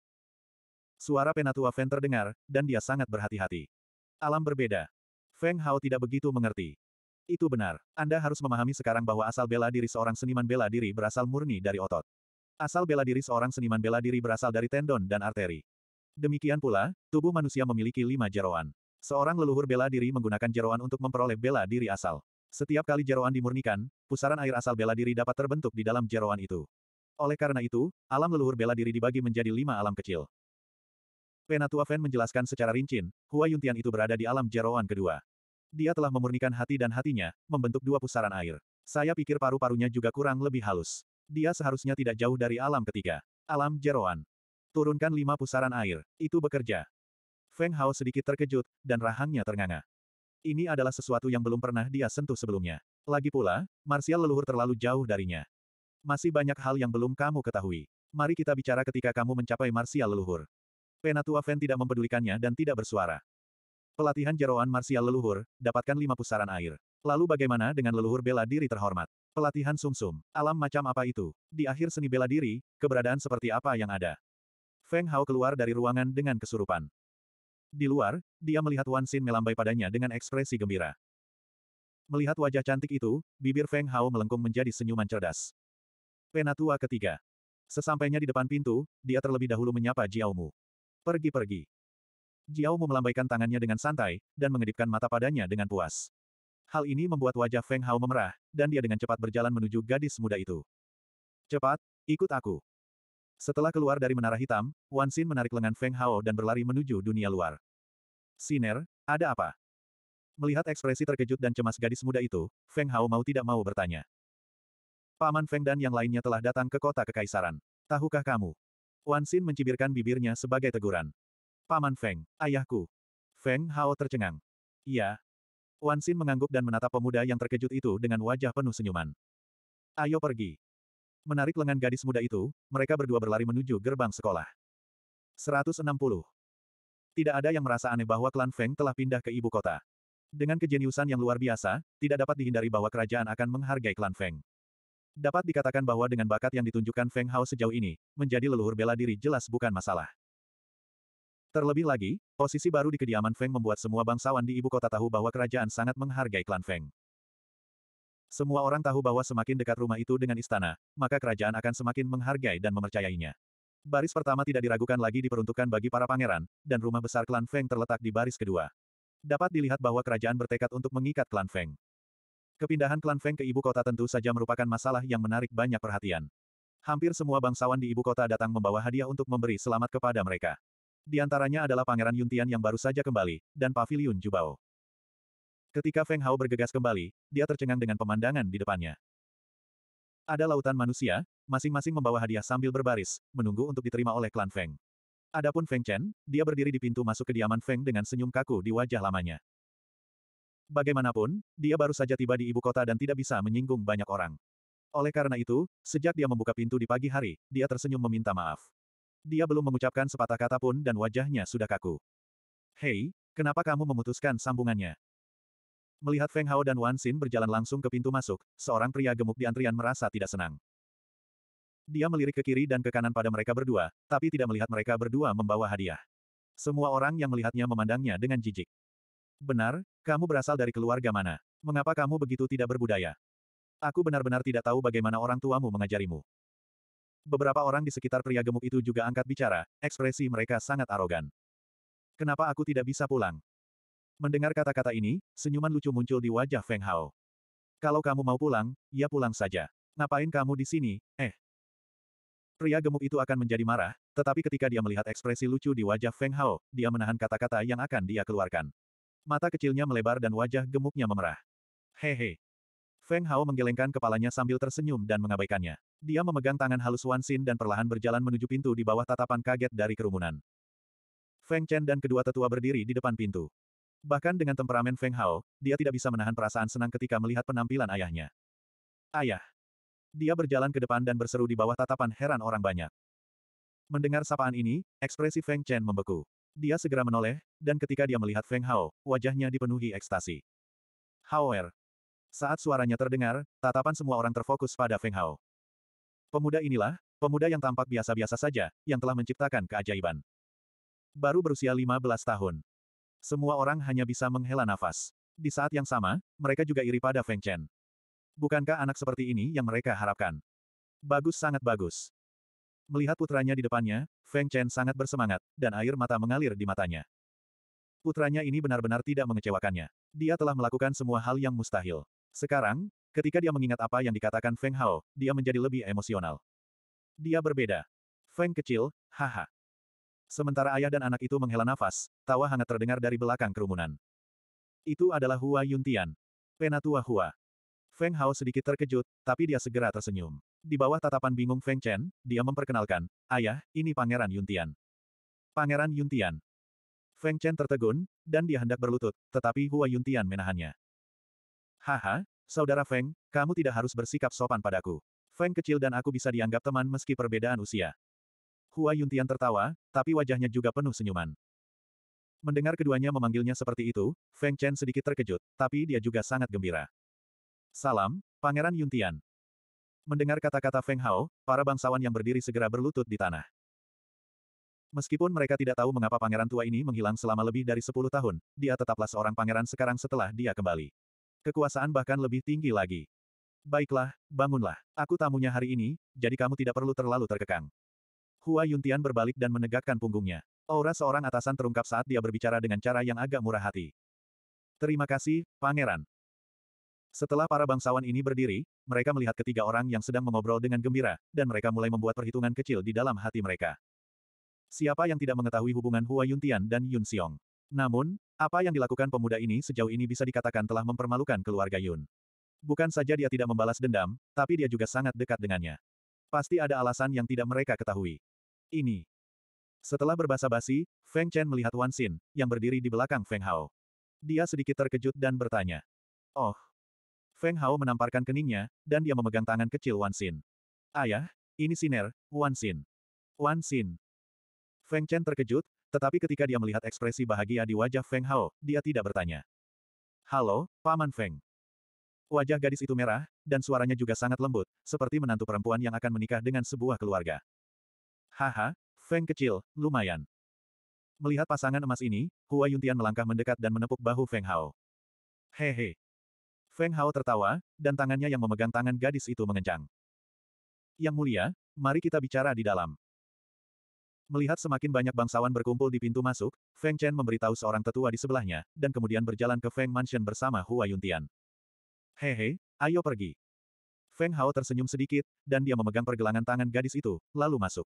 Suara Penatua Feng terdengar, dan dia sangat berhati-hati. Alam berbeda. Feng Hao tidak begitu mengerti. Itu benar. Anda harus memahami sekarang bahwa asal bela diri seorang seniman bela diri berasal murni dari otot. Asal bela diri seorang seniman bela diri berasal dari tendon dan arteri. Demikian pula, tubuh manusia memiliki lima jeroan. Seorang leluhur bela diri menggunakan jeroan untuk memperoleh bela diri asal. Setiap kali jeroan dimurnikan, pusaran air asal bela diri dapat terbentuk di dalam jeroan itu. Oleh karena itu, alam leluhur bela diri dibagi menjadi lima alam kecil. Penatua Fen menjelaskan secara rinci, Hua Yuntian itu berada di alam jeroan kedua. Dia telah memurnikan hati dan hatinya, membentuk dua pusaran air. Saya pikir paru-parunya juga kurang lebih halus. Dia seharusnya tidak jauh dari alam ketiga. Alam jeroan. Turunkan lima pusaran air, itu bekerja. Feng Hao sedikit terkejut, dan rahangnya ternganga. Ini adalah sesuatu yang belum pernah dia sentuh sebelumnya. Lagi pula, marsial leluhur terlalu jauh darinya. Masih banyak hal yang belum kamu ketahui. Mari kita bicara ketika kamu mencapai marsial leluhur. Penatua Feng tidak mempedulikannya dan tidak bersuara. Pelatihan jeroan marsial leluhur, dapatkan lima pusaran air. Lalu bagaimana dengan leluhur bela diri terhormat? Pelatihan sumsum, -sum. alam macam apa itu? Di akhir seni bela diri, keberadaan seperti apa yang ada? Feng Hao keluar dari ruangan dengan kesurupan. Di luar, dia melihat Wan Xin melambai padanya dengan ekspresi gembira. Melihat wajah cantik itu, bibir Feng Hao melengkung menjadi senyuman cerdas. Penatua ketiga. Sesampainya di depan pintu, dia terlebih dahulu menyapa Mu. Pergi-pergi. Mu melambaikan tangannya dengan santai, dan mengedipkan mata padanya dengan puas. Hal ini membuat wajah Feng Hao memerah, dan dia dengan cepat berjalan menuju gadis muda itu. Cepat, ikut aku. Setelah keluar dari Menara Hitam, Wan Xin menarik lengan Feng Hao dan berlari menuju dunia luar. Siner, ada apa? Melihat ekspresi terkejut dan cemas gadis muda itu, Feng Hao mau tidak mau bertanya. Paman Feng dan yang lainnya telah datang ke kota kekaisaran. Tahukah kamu? Wan Xin mencibirkan bibirnya sebagai teguran. Paman Feng, ayahku. Feng Hao tercengang. Iya. Wan Xin mengangguk dan menatap pemuda yang terkejut itu dengan wajah penuh senyuman. Ayo pergi. Menarik lengan gadis muda itu, mereka berdua berlari menuju gerbang sekolah. 160. Tidak ada yang merasa aneh bahwa klan Feng telah pindah ke ibu kota. Dengan kejeniusan yang luar biasa, tidak dapat dihindari bahwa kerajaan akan menghargai klan Feng. Dapat dikatakan bahwa dengan bakat yang ditunjukkan Feng Hao sejauh ini, menjadi leluhur bela diri jelas bukan masalah. Terlebih lagi, posisi baru di kediaman Feng membuat semua bangsawan di ibu kota tahu bahwa kerajaan sangat menghargai klan Feng. Semua orang tahu bahwa semakin dekat rumah itu dengan istana, maka kerajaan akan semakin menghargai dan mempercayainya. Baris pertama tidak diragukan lagi diperuntukkan bagi para pangeran, dan rumah besar klan Feng terletak di baris kedua. Dapat dilihat bahwa kerajaan bertekad untuk mengikat klan Feng. Kepindahan klan Feng ke ibu kota tentu saja merupakan masalah yang menarik banyak perhatian. Hampir semua bangsawan di ibu kota datang membawa hadiah untuk memberi selamat kepada mereka. Di antaranya adalah Pangeran Yuntian yang baru saja kembali, dan Paviliun Jubao. Ketika Feng Hao bergegas kembali, dia tercengang dengan pemandangan di depannya. Ada lautan manusia, masing-masing membawa hadiah sambil berbaris, menunggu untuk diterima oleh klan Feng. Adapun Feng Chen, dia berdiri di pintu masuk kediaman Feng dengan senyum kaku di wajah lamanya. Bagaimanapun, dia baru saja tiba di ibu kota dan tidak bisa menyinggung banyak orang. Oleh karena itu, sejak dia membuka pintu di pagi hari, dia tersenyum meminta maaf. Dia belum mengucapkan sepatah kata pun dan wajahnya sudah kaku. Hei, kenapa kamu memutuskan sambungannya? Melihat Feng Hao dan Wan Xin berjalan langsung ke pintu masuk, seorang pria gemuk di antrian merasa tidak senang. Dia melirik ke kiri dan ke kanan pada mereka berdua, tapi tidak melihat mereka berdua membawa hadiah. Semua orang yang melihatnya memandangnya dengan jijik. Benar, kamu berasal dari keluarga mana? Mengapa kamu begitu tidak berbudaya? Aku benar-benar tidak tahu bagaimana orang tuamu mengajarimu. Beberapa orang di sekitar pria gemuk itu juga angkat bicara, ekspresi mereka sangat arogan. Kenapa aku tidak bisa pulang? Mendengar kata-kata ini, senyuman lucu muncul di wajah Feng Hao. Kalau kamu mau pulang, ya pulang saja. Ngapain kamu di sini, eh? Pria gemuk itu akan menjadi marah, tetapi ketika dia melihat ekspresi lucu di wajah Feng Hao, dia menahan kata-kata yang akan dia keluarkan. Mata kecilnya melebar dan wajah gemuknya memerah. Hehe. Feng Hao menggelengkan kepalanya sambil tersenyum dan mengabaikannya. Dia memegang tangan halus Wan Xin dan perlahan berjalan menuju pintu di bawah tatapan kaget dari kerumunan. Feng Chen dan kedua tetua berdiri di depan pintu. Bahkan dengan temperamen Feng Hao, dia tidak bisa menahan perasaan senang ketika melihat penampilan ayahnya. Ayah. Dia berjalan ke depan dan berseru di bawah tatapan heran orang banyak. Mendengar sapaan ini, ekspresi Feng Chen membeku. Dia segera menoleh, dan ketika dia melihat Feng Hao, wajahnya dipenuhi ekstasi. Haoer. Saat suaranya terdengar, tatapan semua orang terfokus pada Feng Hao. Pemuda inilah, pemuda yang tampak biasa-biasa saja, yang telah menciptakan keajaiban. Baru berusia 15 tahun. Semua orang hanya bisa menghela nafas. Di saat yang sama, mereka juga iri pada Feng Chen. Bukankah anak seperti ini yang mereka harapkan? Bagus sangat bagus. Melihat putranya di depannya, Feng Chen sangat bersemangat, dan air mata mengalir di matanya. Putranya ini benar-benar tidak mengecewakannya. Dia telah melakukan semua hal yang mustahil. Sekarang, ketika dia mengingat apa yang dikatakan Feng Hao, dia menjadi lebih emosional. Dia berbeda. Feng kecil, haha. Sementara ayah dan anak itu menghela nafas, tawa hangat terdengar dari belakang kerumunan. Itu adalah Hua Yuntian. Penatua Hua. Feng Hao sedikit terkejut, tapi dia segera tersenyum. Di bawah tatapan bingung Feng Chen, dia memperkenalkan, Ayah, ini Pangeran Yuntian. Pangeran Yuntian. Feng Chen tertegun, dan dia hendak berlutut, tetapi Hua Yuntian menahannya. Haha, saudara Feng, kamu tidak harus bersikap sopan padaku. Feng kecil dan aku bisa dianggap teman meski perbedaan usia. Hua Yuntian tertawa, tapi wajahnya juga penuh senyuman. Mendengar keduanya memanggilnya seperti itu, Feng Chen sedikit terkejut, tapi dia juga sangat gembira. Salam, Pangeran Yuntian. Mendengar kata-kata Feng Hao, para bangsawan yang berdiri segera berlutut di tanah. Meskipun mereka tidak tahu mengapa pangeran tua ini menghilang selama lebih dari 10 tahun, dia tetaplah seorang pangeran sekarang setelah dia kembali. Kekuasaan bahkan lebih tinggi lagi. Baiklah, bangunlah. Aku tamunya hari ini, jadi kamu tidak perlu terlalu terkekang. Hua Yuntian berbalik dan menegakkan punggungnya. Aura seorang atasan terungkap saat dia berbicara dengan cara yang agak murah hati. Terima kasih, Pangeran. Setelah para bangsawan ini berdiri, mereka melihat ketiga orang yang sedang mengobrol dengan gembira, dan mereka mulai membuat perhitungan kecil di dalam hati mereka. Siapa yang tidak mengetahui hubungan Hua Yuntian dan Yun Xiong? Namun, apa yang dilakukan pemuda ini sejauh ini bisa dikatakan telah mempermalukan keluarga Yun. Bukan saja dia tidak membalas dendam, tapi dia juga sangat dekat dengannya. Pasti ada alasan yang tidak mereka ketahui ini. Setelah berbasa-basi, Feng Chen melihat Wan Xin, yang berdiri di belakang Feng Hao. Dia sedikit terkejut dan bertanya. Oh. Feng Hao menamparkan keningnya, dan dia memegang tangan kecil Wan Xin. Ayah, ini Siner, Wan Xin. Wan Xin. Feng Chen terkejut, tetapi ketika dia melihat ekspresi bahagia di wajah Feng Hao, dia tidak bertanya. Halo, Paman Feng. Wajah gadis itu merah, dan suaranya juga sangat lembut, seperti menantu perempuan yang akan menikah dengan sebuah keluarga. Haha, Feng kecil, lumayan. Melihat pasangan emas ini, Hua Yuntian melangkah mendekat dan menepuk bahu Feng Hao. Hehe. Feng Hao tertawa, dan tangannya yang memegang tangan gadis itu mengencang. Yang mulia, mari kita bicara di dalam. Melihat semakin banyak bangsawan berkumpul di pintu masuk, Feng Chen memberitahu seorang tetua di sebelahnya, dan kemudian berjalan ke Feng Mansion bersama Hua Yuntian. Hehe, ayo pergi. Feng Hao tersenyum sedikit, dan dia memegang pergelangan tangan gadis itu, lalu masuk.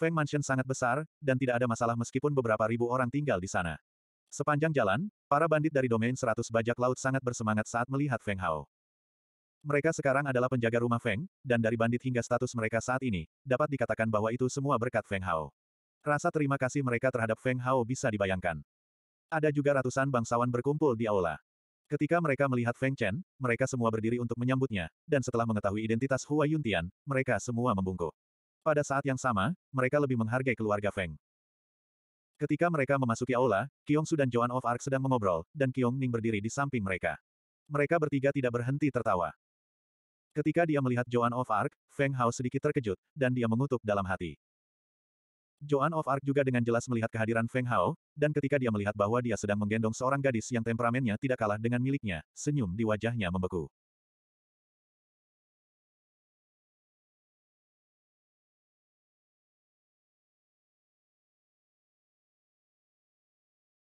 Feng Mansion sangat besar, dan tidak ada masalah meskipun beberapa ribu orang tinggal di sana. Sepanjang jalan, para bandit dari domain seratus bajak laut sangat bersemangat saat melihat Feng Hao. Mereka sekarang adalah penjaga rumah Feng, dan dari bandit hingga status mereka saat ini, dapat dikatakan bahwa itu semua berkat Feng Hao. Rasa terima kasih mereka terhadap Feng Hao bisa dibayangkan. Ada juga ratusan bangsawan berkumpul di aula. Ketika mereka melihat Feng Chen, mereka semua berdiri untuk menyambutnya, dan setelah mengetahui identitas Hua Yuntian, mereka semua membungkuk. Pada saat yang sama, mereka lebih menghargai keluarga Feng. Ketika mereka memasuki aula, Su dan Joan of Arc sedang mengobrol, dan Kyong Ning berdiri di samping mereka. Mereka bertiga tidak berhenti tertawa. Ketika dia melihat Joan of Arc, Feng Hao sedikit terkejut, dan dia mengutuk dalam hati. Joan of Arc juga dengan jelas melihat kehadiran Feng Hao, dan ketika dia melihat bahwa dia sedang menggendong seorang gadis yang temperamennya tidak kalah dengan miliknya, senyum di wajahnya membeku.